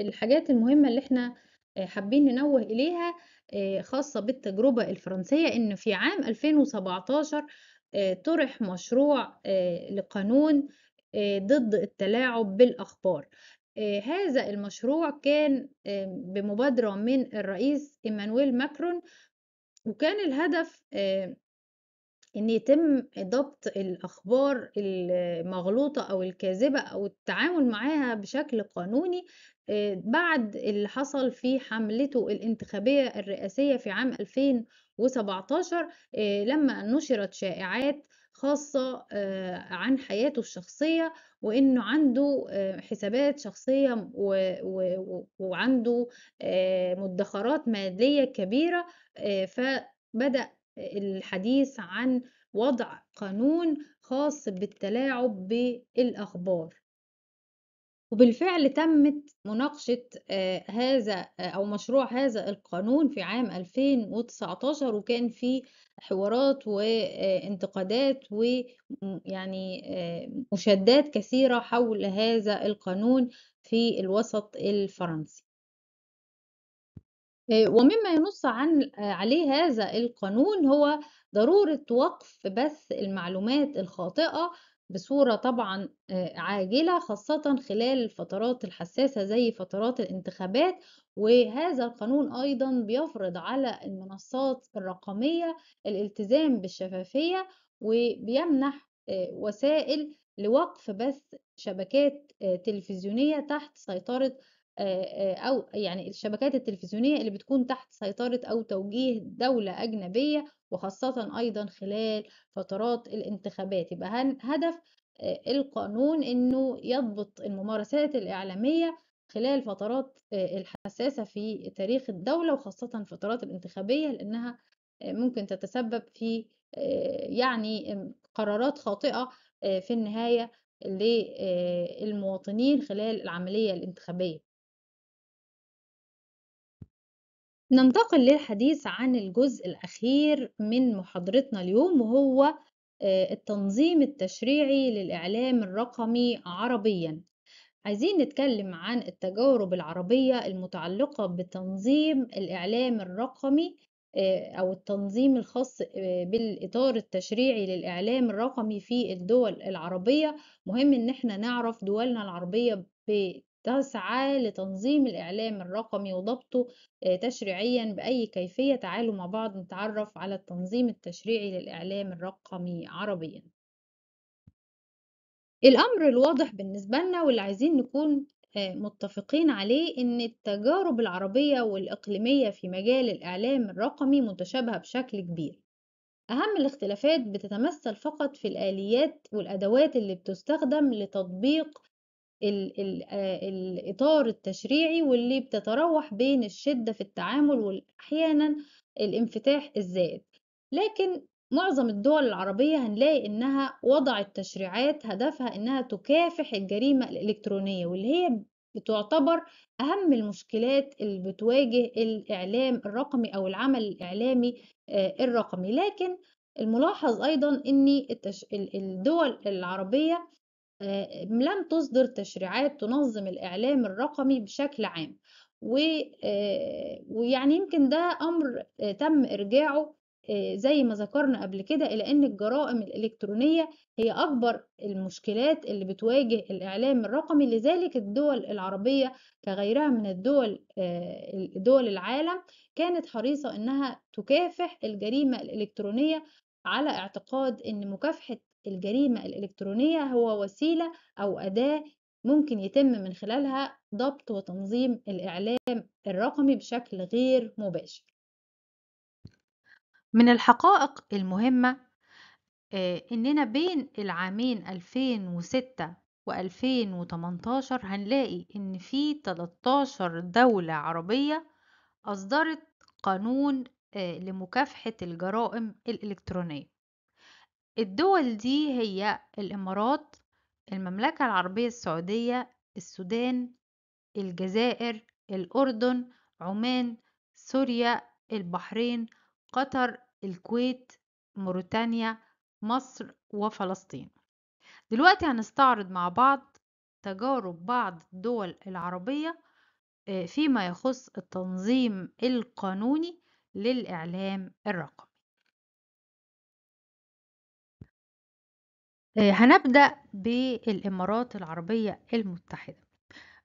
الحاجات المهمة اللي احنا حابين ننوه إليها خاصة بالتجربة الفرنسية إن في عام 2017 طرح مشروع لقانون ضد التلاعب بالأخبار آه، هذا المشروع كان بمبادرة من الرئيس إيمانويل ماكرون وكان الهدف ان يتم ضبط الاخبار المغلوطه او الكاذبه او التعامل معاها بشكل قانوني آه، بعد اللي حصل في حملته الانتخابيه الرئاسيه في عام 2017 آه، لما نشرت شائعات خاصة آه، عن حياته الشخصية وإنه عنده آه، حسابات شخصية وعنده آه، مدخرات مالية كبيرة فبدأ الحديث عن وضع قانون خاص بالتلاعب بالأخبار وبالفعل تمت مناقشة آه، هذا آه، أو مشروع هذا القانون في عام 2019 وكان في حوارات وانتقادات آه، ويعني مشادات كثيرة حول هذا القانون في الوسط الفرنسي. ومما ينُص عن عليه هذا القانون هو ضرورة وقف بث المعلومات الخاطئة بصورة طبعًا عاجلة، خاصةً خلال الفترات الحساسة زي فترات الانتخابات، وهذا القانون أيضًا بيفرض على المنصات الرقمية الالتزام بالشفافية، وبيمنح وسائل لوقف بث شبكات تلفزيونية تحت سيطرة أو يعني الشبكات التلفزيونية اللي بتكون تحت سيطرة أو توجيه دولة أجنبية. وخاصة أيضا خلال فترات الانتخابات يبقى هدف القانون أنه يضبط الممارسات الإعلامية خلال فترات الحساسة في تاريخ الدولة وخاصة الفترات الانتخابية لأنها ممكن تتسبب في يعني قرارات خاطئة في النهاية للمواطنين خلال العملية الانتخابية ننتقل للحديث عن الجزء الأخير من محاضرتنا اليوم وهو آه، التنظيم التشريعي للإعلام الرقمي عربيا عايزين نتكلم عن التجارب العربية المتعلقة بتنظيم الإعلام الرقمي آه، أو التنظيم الخاص آه، بالإطار التشريعي للإعلام الرقمي في الدول العربية مهم إن احنا نعرف دولنا العربية تسعى لتنظيم الإعلام الرقمي وضبطه آه، تشريعيا بأي كيفية تعالوا مع بعض نتعرف على التنظيم التشريعي للإعلام الرقمي عربيا الأمر الواضح بالنسبة لنا واللي عايزين نكون آه، متفقين عليه إن التجارب العربية والإقليمية في مجال الإعلام الرقمي متشابهة بشكل كبير أهم الاختلافات بتتمثل فقط في الآليات والأدوات اللي بتستخدم لتطبيق ال ال الإطار التشريعي واللي بتتراوح بين الشدة في التعامل وأحيانا الانفتاح الزائد لكن معظم الدول العربية هنلاقي إنها وضعت تشريعات هدفها إنها تكافح الجريمة الإلكترونية واللي هي بتعتبر أهم المشكلات اللي بتواجه الإعلام الرقمي أو العمل الإعلامي الرقمي لكن الملاحظ أيضا أن الدول العربية آه، لم تصدر تشريعات تنظم الإعلام الرقمي بشكل عام آه، ويعني يمكن ده أمر آه، تم إرجاعه زي ما ذكرنا قبل كده إلى أن الجرائم الإلكترونية هي أكبر المشكلات اللي بتواجه الإعلام الرقمي لذلك الدول العربية كغيرها من الدول دول العالم كانت حريصة أنها تكافح الجريمة الإلكترونية على اعتقاد أن مكافحة الجريمة الإلكترونية هو وسيلة أو أداة ممكن يتم من خلالها ضبط وتنظيم الإعلام الرقمي بشكل غير مباشر من الحقائق المهمة آه، إننا بين العامين 2006 و2018 هنلاقي إن في 13 دولة عربية أصدرت قانون آه، لمكافحة الجرائم الإلكترونية الدول دي هي الإمارات المملكة العربية السعودية السودان الجزائر الأردن عمان سوريا البحرين قطر الكويت موريتانيا مصر وفلسطين دلوقتي هنستعرض مع بعض تجارب بعض الدول العربية آه، فيما يخص التنظيم القانوني للإعلام الرقمي آه، هنبدأ بالإمارات العربية المتحدة.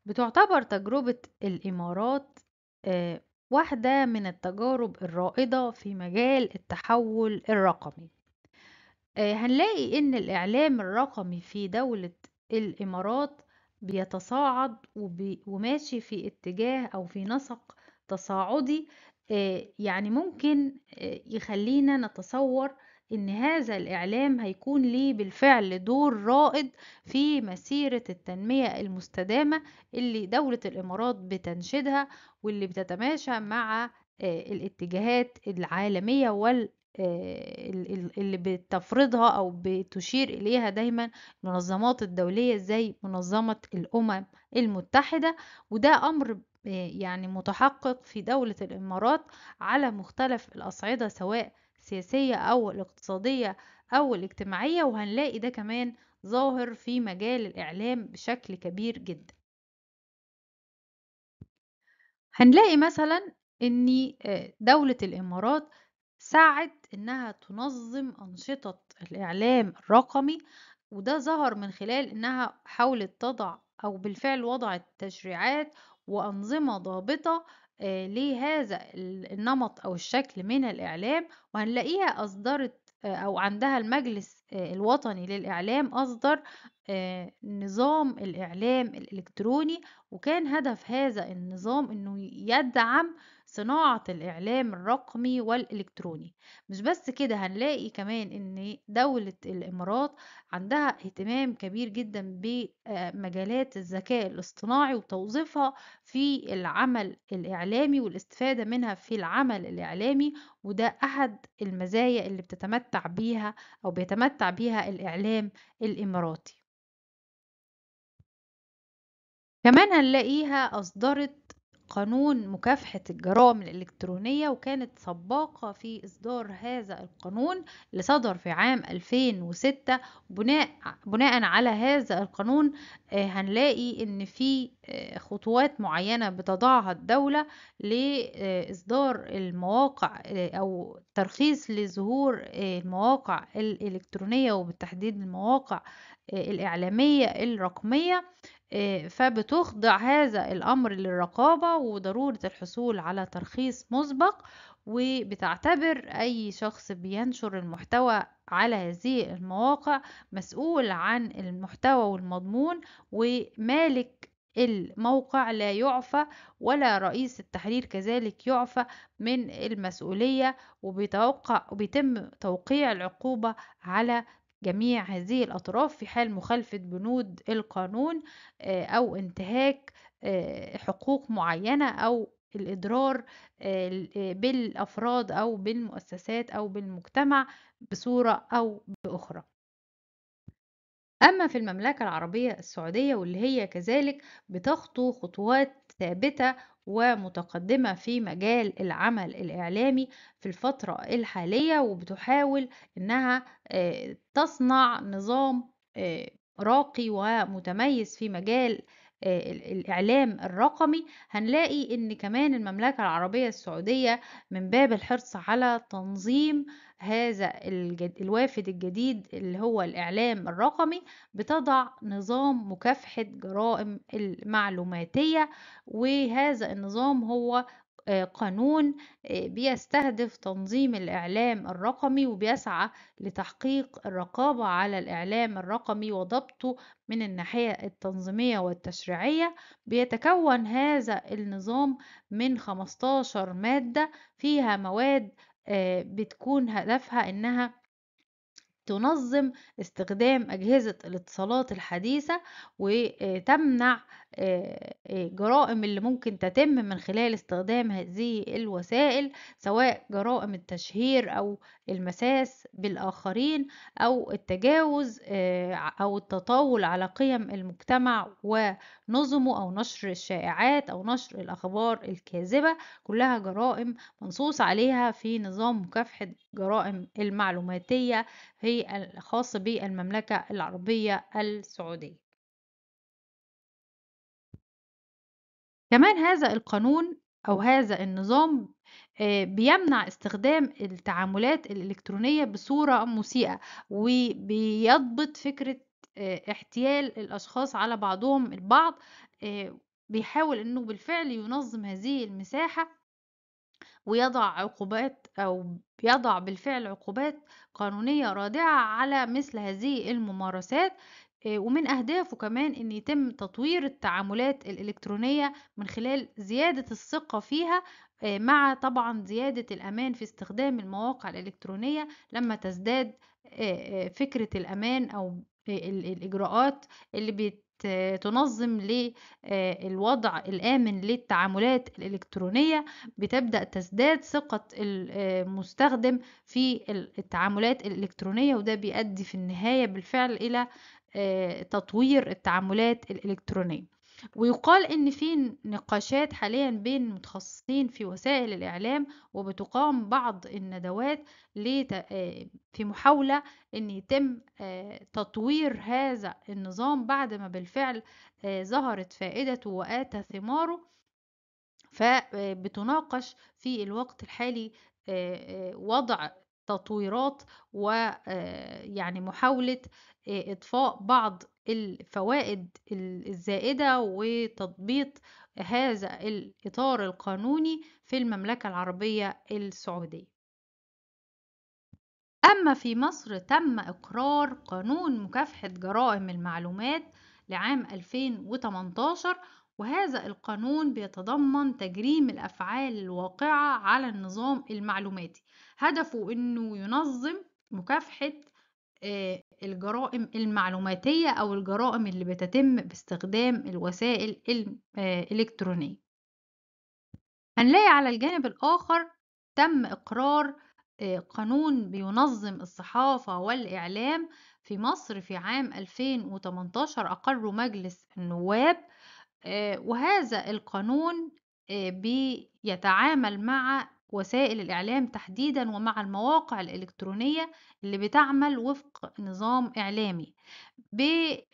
بتُعتبر تجربة الإمارات آه، واحدة من التجارب الرائدة في مجال التحول الرقمي. آه، هنلاقي إن الإعلام الرقمي في دولة الإمارات بيتصاعد وماشي في اتجاه أو في نسق تصاعدي يعني ممكن يخلّينا نتصوّر ان هذا الاعلام هيكون ليه بالفعل دور رائد في مسيرة التنمية المستدامة اللي دولة الامارات بتنشدها واللي بتتماشى مع آه، الاتجاهات العالمية وال آه، اللي بتفرضها او بتشير اليها دايما المنظمات الدوليه زي منظمه الامم المتحده وده امر آه، يعني متحقق في دوله الامارات على مختلف الاصعده سواء السياسية أو الاقتصادية أو الاجتماعية وهنلاقي ده كمان ظاهر في مجال الإعلام بشكل كبير جدا هنلاقي مثلا أن آه، دولة الإمارات ساعد أنها تنظم أنشطة الإعلام الرقمي وده ظهر من خلال أنها حاولت تضع أو بالفعل وضعت تشريعات وأنظمة ضابطة آه، لهذا النمط أو الشكل من الإعلام وهنلاقيها أصدرت آه، أو عندها المجلس آه، الوطني للإعلام أصدر نظام الإعلام الإلكتروني وكان هدف هذا النظام أنه يدعم صناعة الإعلام الرقمي والإلكتروني مش بس كده هنلاقي كمان إن دولة الإمارات عندها اهتمام كبير جدا بمجالات آه، الذكاء الاصطناعي وتوظيفها في العمل الإعلامي والاستفادة منها في العمل الإعلامي وده أحد المزايا اللي بتتمتع بيها أو بيتمتع بيها الإعلام الإماراتي كمان هنلاقيها أصدرت قانون مكافحة الجرائم الإلكترونية وكانت سباقة في إصدار هذا القانون اللي صدر في عام 2006 بناء بناء على هذا القانون آه، هنلاقي إن في آه، خطوات معينة بتضعها الدولة لإصدار المواقع آه، أو ترخيص لظهور المواقع الإلكترونية وبالتحديد المواقع الإعلامية الرقمية آه، فبتخضع هذا الأمر للرقابة وضرورة الحصول على ترخيص مسبق وبتعتبر أي شخص بينشر المحتوى على هذه المواقع مسؤول عن المحتوى والمضمون ومالك الموقع لا يعفى ولا رئيس التحرير كذلك يعفى من المسؤولية وبيتوقع وبيتم توقيع العقوبة على جميع هذه الأطراف في حال مخالفة بنود القانون آه، أو انتهاك آه، حقوق معينة أو الإضرار آه، بالأفراد أو بالمؤسسات أو بالمجتمع بصورة أو بأخرى أما في المملكة العربية السعودية واللي هي كذلك بتخطو خطوات ثابتة ومتقدمة في مجال العمل الإعلامي في الفترة الحالية وبتحاول إنها آه، تصنع نظام آه، راقي ومتميز في مجال آه، الإعلام الرقمي هنلاقي إن كمان المملكة العربية السعودية من باب الحرص على تنظيم هذا الجد... الوافد الجديد اللي هو الإعلام الرقمي بتضع نظام مكافحة جرائم المعلوماتية وهذا النظام هو آه، قانون آه، بيستهدف تنظيم الإعلام الرقمي وبيسعى لتحقيق الرقابة على الإعلام الرقمي وضبطه من الناحية التنظيمية والتشريعية بيتكون هذا النظام من 15 مادة فيها مواد بتكون هدفها إنها تنظم استخدام أجهزة الاتصالات الحديثة وتمنع آه، آه، آه، جرائم اللي ممكن تتم من خلال استخدام هذه الوسائل سواء جرائم التشهير أو المساس بالآخرين أو التجاوز أو التطاول على قيم المجتمع ونظمه أو نشر الشائعات أو نشر الأخبار الكاذبة كلها جرائم منصوص عليها في نظام مكافحة جرائم المعلوماتية هي الخاص بالمملكة العربية السعودية كمان هذا القانون أو هذا النظام آه، بيمنع استخدام التعاملات الإلكترونية بصورة مسيئة وبيضبط فكرة آه، احتيال الأشخاص على بعضهم البعض آه، بيحاول أنه بالفعل ينظم هذه المساحة ويضع عقوبات أو يضع بالفعل عقوبات قانونية رادعة على مثل هذه الممارسات آه، ومن أهدافه كمان أن يتم تطوير التعاملات الإلكترونية من خلال زيادة الثقة فيها آه، مع طبعا زيادة الأمان في استخدام المواقع الإلكترونية لما تزداد آه، فكرة الأمان أو الإجراءات اللي تنظم للوضع آه، الآمن للتعاملات الإلكترونية بتبدأ تزداد ثقة المستخدم آه، في التعاملات الإلكترونية وده بيؤدي في النهاية بالفعل إلى آه، تطوير التعاملات الإلكترونية ويقال إن في نقاشات حاليا بين متخصصين في وسائل الإعلام وبتقام بعض الندوات آه، في محاولة أن يتم آه، تطوير هذا النظام بعد ما بالفعل آه، ظهرت فائدته وآتى ثماره فبتناقش في الوقت الحالي وضع تطويرات ويعني محاولة إطفاء بعض الفوائد الزائدة وتطبيق هذا الإطار القانوني في المملكة العربية السعودية. أما في مصر تم إقرار قانون مكافحة جرائم المعلومات لعام 2018 وهذا القانون بيتضمن تجريم الأفعال الواقعة على النظام المعلوماتي هدفه أنه ينظم مكافحة آه، الجرائم المعلوماتية أو الجرائم اللي بتتم باستخدام الوسائل الإلكترونية آه، هنلاقي على الجانب الآخر تم إقرار آه، قانون بينظم الصحافة والإعلام في مصر في عام 2018 أقره مجلس النواب آه، وهذا القانون بيتعامل مع وسائل الإعلام تحديدا ومع المواقع الإلكترونية اللي بتعمل وفق نظام إعلامي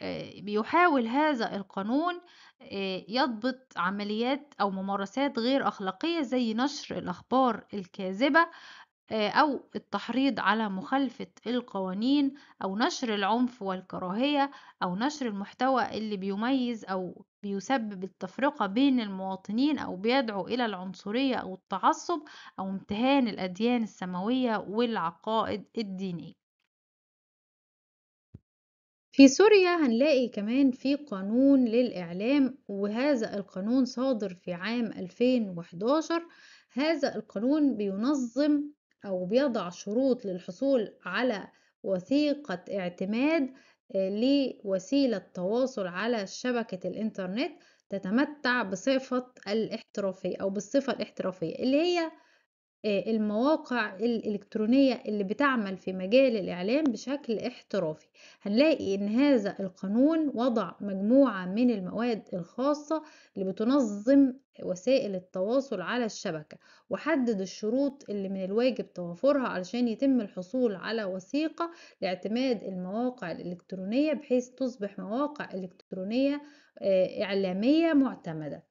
آه، بيحاول هذا القانون آه، يضبط عمليات أو ممارسات غير أخلاقية زي نشر الأخبار الكاذبة آه، أو التحريض على مخالفة القوانين أو نشر العنف والكراهية أو نشر المحتوى اللي بيميز أو بيسبب التفرقة بين المواطنين أو بيدعو إلى العنصرية أو التعصب أو امتهان الأديان السماوية والعقائد الدينية في سوريا هنلاقي كمان في قانون للإعلام وهذا القانون صادر في عام 2011 هذا القانون بينظم أو بيضع شروط للحصول على وثيقة اعتماد آه، لوسيلة تواصل على شبكة الإنترنت تتمتع بصفة الاحترافية أو بالصفة الاحترافية اللي هي آه، المواقع الإلكترونية اللي بتعمل في مجال الإعلام بشكل احترافي، هنلاقي إن هذا القانون وضع مجموعة من المواد الخاصة اللي بتنظم وسائل التواصل على الشبكة، وحدد الشروط اللي من الواجب توافرها علشان يتم الحصول على وثيقة لاعتماد المواقع الإلكترونية، بحيث تصبح مواقع إلكترونية آه، إعلامية معتمدة.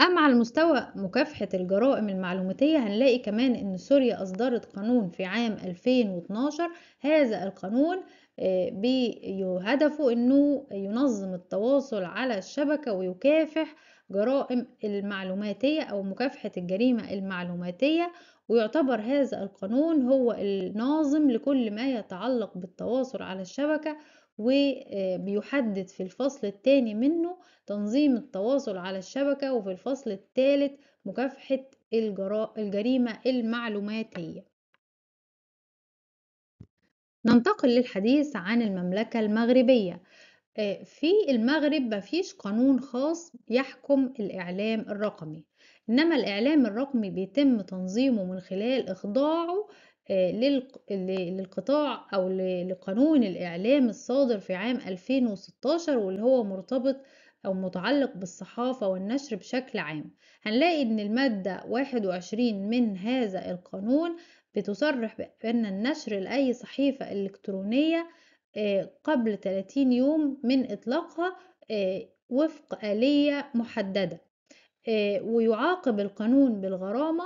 أما على مستوى مكافحة الجرائم المعلوماتية هنلاقي كمان إن سوريا أصدرت قانون في عام 2012 هذا القانون آه، بهدفه إنه ينظم التواصل على الشبكة ويكافح جرائم المعلوماتية أو مكافحة الجريمة المعلوماتية ويعتبر هذا القانون هو الناظم لكل ما يتعلق بالتواصل على الشبكة وبيحدد في الفصل الثاني منه تنظيم التواصل على الشبكة وفي الفصل الثالث مكافحة الجريمة المعلوماتية ننتقل للحديث عن المملكة المغربية آه، في المغرب مفيش قانون خاص يحكم الإعلام الرقمي إنما الإعلام الرقمي بيتم تنظيمه من خلال إخضاعه آه، للقطاع أو لقانون الإعلام الصادر في عام 2016 واللي هو مرتبط أو متعلق بالصحافة والنشر بشكل عام هنلاقي إن المادة 21 من هذا القانون بتصرح بأن النشر لأي صحيفة إلكترونية آه، قبل 30 يوم من إطلاقها آه، وفق آلية محددة ويعاقب القانون بالغرامة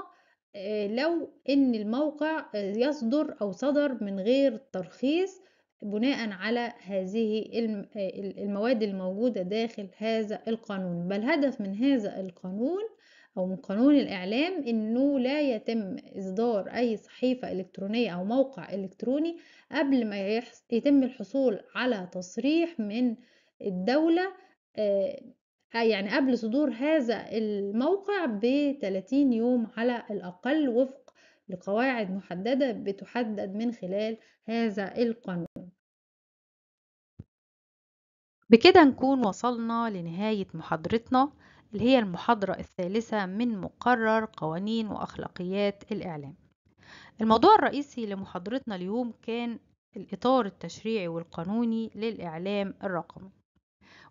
آه، لو ان الموقع آه، يصدر او صدر من غير ترخيص بناء على هذه آه، المواد الموجودة داخل هذا القانون بل هدف من هذا القانون أو من قانون الإعلام إنه لا يتم إصدار أي صحيفة إلكترونية أو موقع إلكتروني قبل ما يتم الحصول على تصريح من الدولة يعني قبل صدور هذا الموقع ب 30 يوم على الأقل وفق لقواعد محددة بتحدد من خلال هذا القانون بكده نكون وصلنا لنهاية محاضرتنا اللي هي المحاضرة الثالثة من مقرر قوانين وأخلاقيات الإعلام الموضوع الرئيسي لمحاضرتنا اليوم كان الإطار التشريعي والقانوني للإعلام الرقمي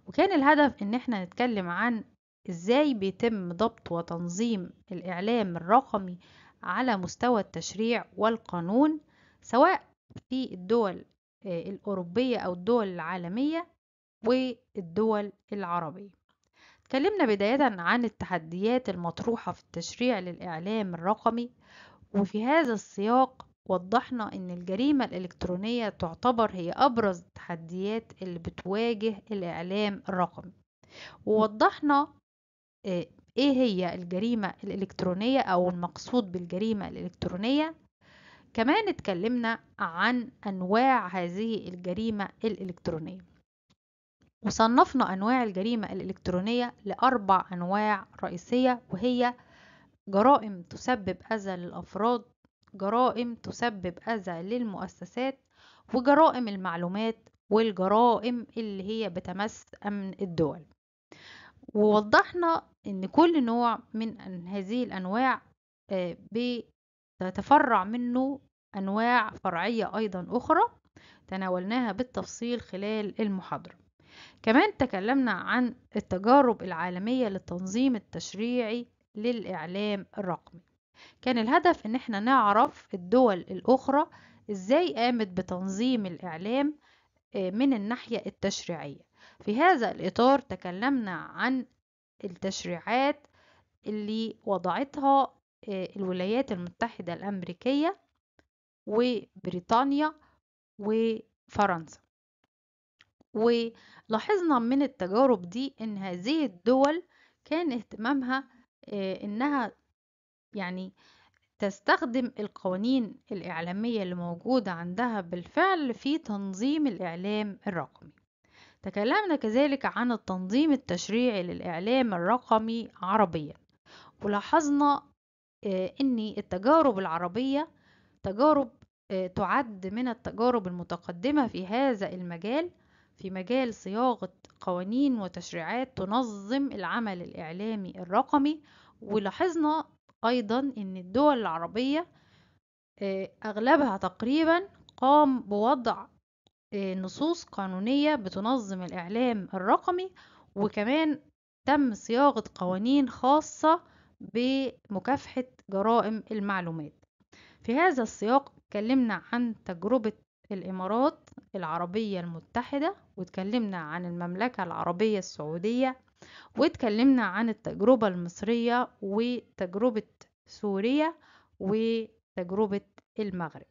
وكان الهدف ان احنا نتكلم عن ازاي بيتم ضبط وتنظيم الاعلام الرقمي على مستوى التشريع والقانون سواء في الدول آه، الاوروبيه او الدول العالميه والدول العربيه اتكلمنا بداية عن التحديات المطروحة في التشريع للإعلام الرقمي وفي هذا السياق وضحنا أن الجريمة الإلكترونية تعتبر هي أبرز التحديات اللي بتواجه الإعلام الرقمي ووضحنا آه، إيه هي الجريمة الإلكترونية أو المقصود بالجريمة الإلكترونية كمان اتكلمنا عن أنواع هذه الجريمة الإلكترونية وصنفنا أنواع الجريمة الإلكترونية لأربع أنواع رئيسية وهي جرائم تسبب أذى للأفراد جرائم تسبب أذى للمؤسسات وجرائم المعلومات والجرائم اللي هي بتمس أمن الدول ووضحنا أن كل نوع من هذه الأنواع آه، بتتفرع منه أنواع فرعية أيضا أخرى تناولناها بالتفصيل خلال المحاضرة كمان تكلمنا عن التجارب العالمية للتنظيم التشريعي للإعلام الرقمي كان الهدف ان احنا نعرف الدول الاخرى ازاي قامت بتنظيم الاعلام آه، من الناحية التشريعية في هذا الإطار تكلمنا عن التشريعات اللي وضعتها آه، الولايات المتحدة الأمريكية وبريطانيا وفرنسا ولاحظنا من التجارب دي إن هذه الدول كان اهتمامها آه، إنها يعني تستخدم القوانين الإعلامية اللي موجودة عندها بالفعل في تنظيم الإعلام الرقمي تكلمنا كذلك عن التنظيم التشريعي للإعلام الرقمي عربيا ولاحظنا آه، أن التجارب العربية تجارب آه، تعد من التجارب المتقدمة في هذا المجال في مجال صياغة قوانين وتشريعات تنظم العمل الإعلامي الرقمي ولاحظنا أيضا إن الدول العربية آه، أغلبها تقريبا قام بوضع آه، نصوص قانونية بتنظم الإعلام الرقمي وكمان تم صياغة قوانين خاصة بمكافحة جرائم المعلومات في هذا السياق اتكلمنا عن تجربة الإمارات العربية المتحدة واتكلمنا عن المملكة العربية السعودية واتكلمنا عن التجربة المصرية وتجربة سوريا وتجربة المغرب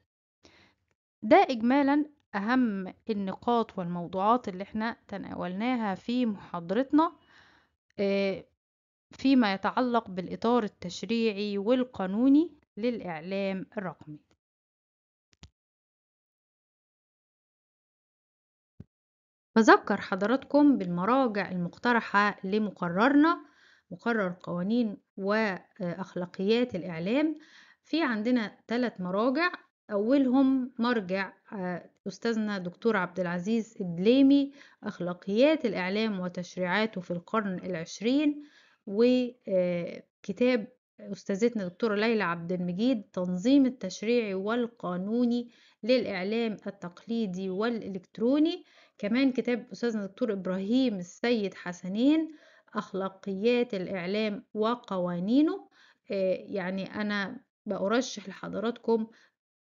ده إجمالا أهم النقاط والموضوعات اللي احنا تناولناها في محاضرتنا آه، فيما يتعلق بالإطار التشريعي والقانوني للإعلام الرقمي نذكر حضراتكم بالمراجع المقترحة لمقررنا مقرر قوانين وأخلاقيات الإعلام في عندنا ثلاث مراجع أولهم مرجع آه، أستاذنا دكتور عبد العزيز الدليمي أخلاقيات الإعلام وتشريعاته في القرن العشرين وكتاب آه، أستاذتنا دكتورة ليلى عبد المجيد تنظيم التشريعي والقانوني للإعلام التقليدي والإلكتروني كمان كتاب أستاذنا دكتور إبراهيم السيد حسنين أخلاقيات الإعلام وقوانينه آه، يعني أنا بأرشح لحضراتكم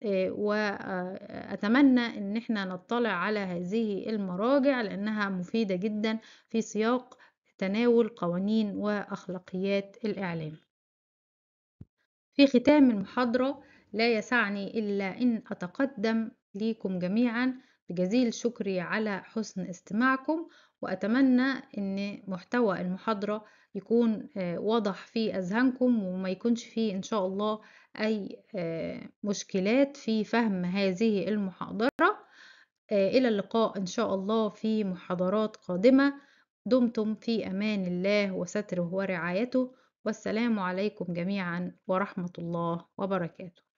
آه، وأتمنى إن احنا نطلع على هذه المراجع لأنها مفيدة جدا في سياق تناول قوانين وأخلاقيات الإعلام في ختام المحاضرة لا يسعني إلا أن أتقدم ليكم جميعا جزيل شكري على حسن استماعكم وأتمنى أن محتوى المحاضرة يكون آه، واضح في أذهانكم وما يكونش فيه إن شاء الله أي آه، مشكلات في فهم هذه المحاضرة آه، إلى اللقاء إن شاء الله في محاضرات قادمة دمتم في أمان الله وستره ورعايته والسلام عليكم جميعا ورحمة الله وبركاته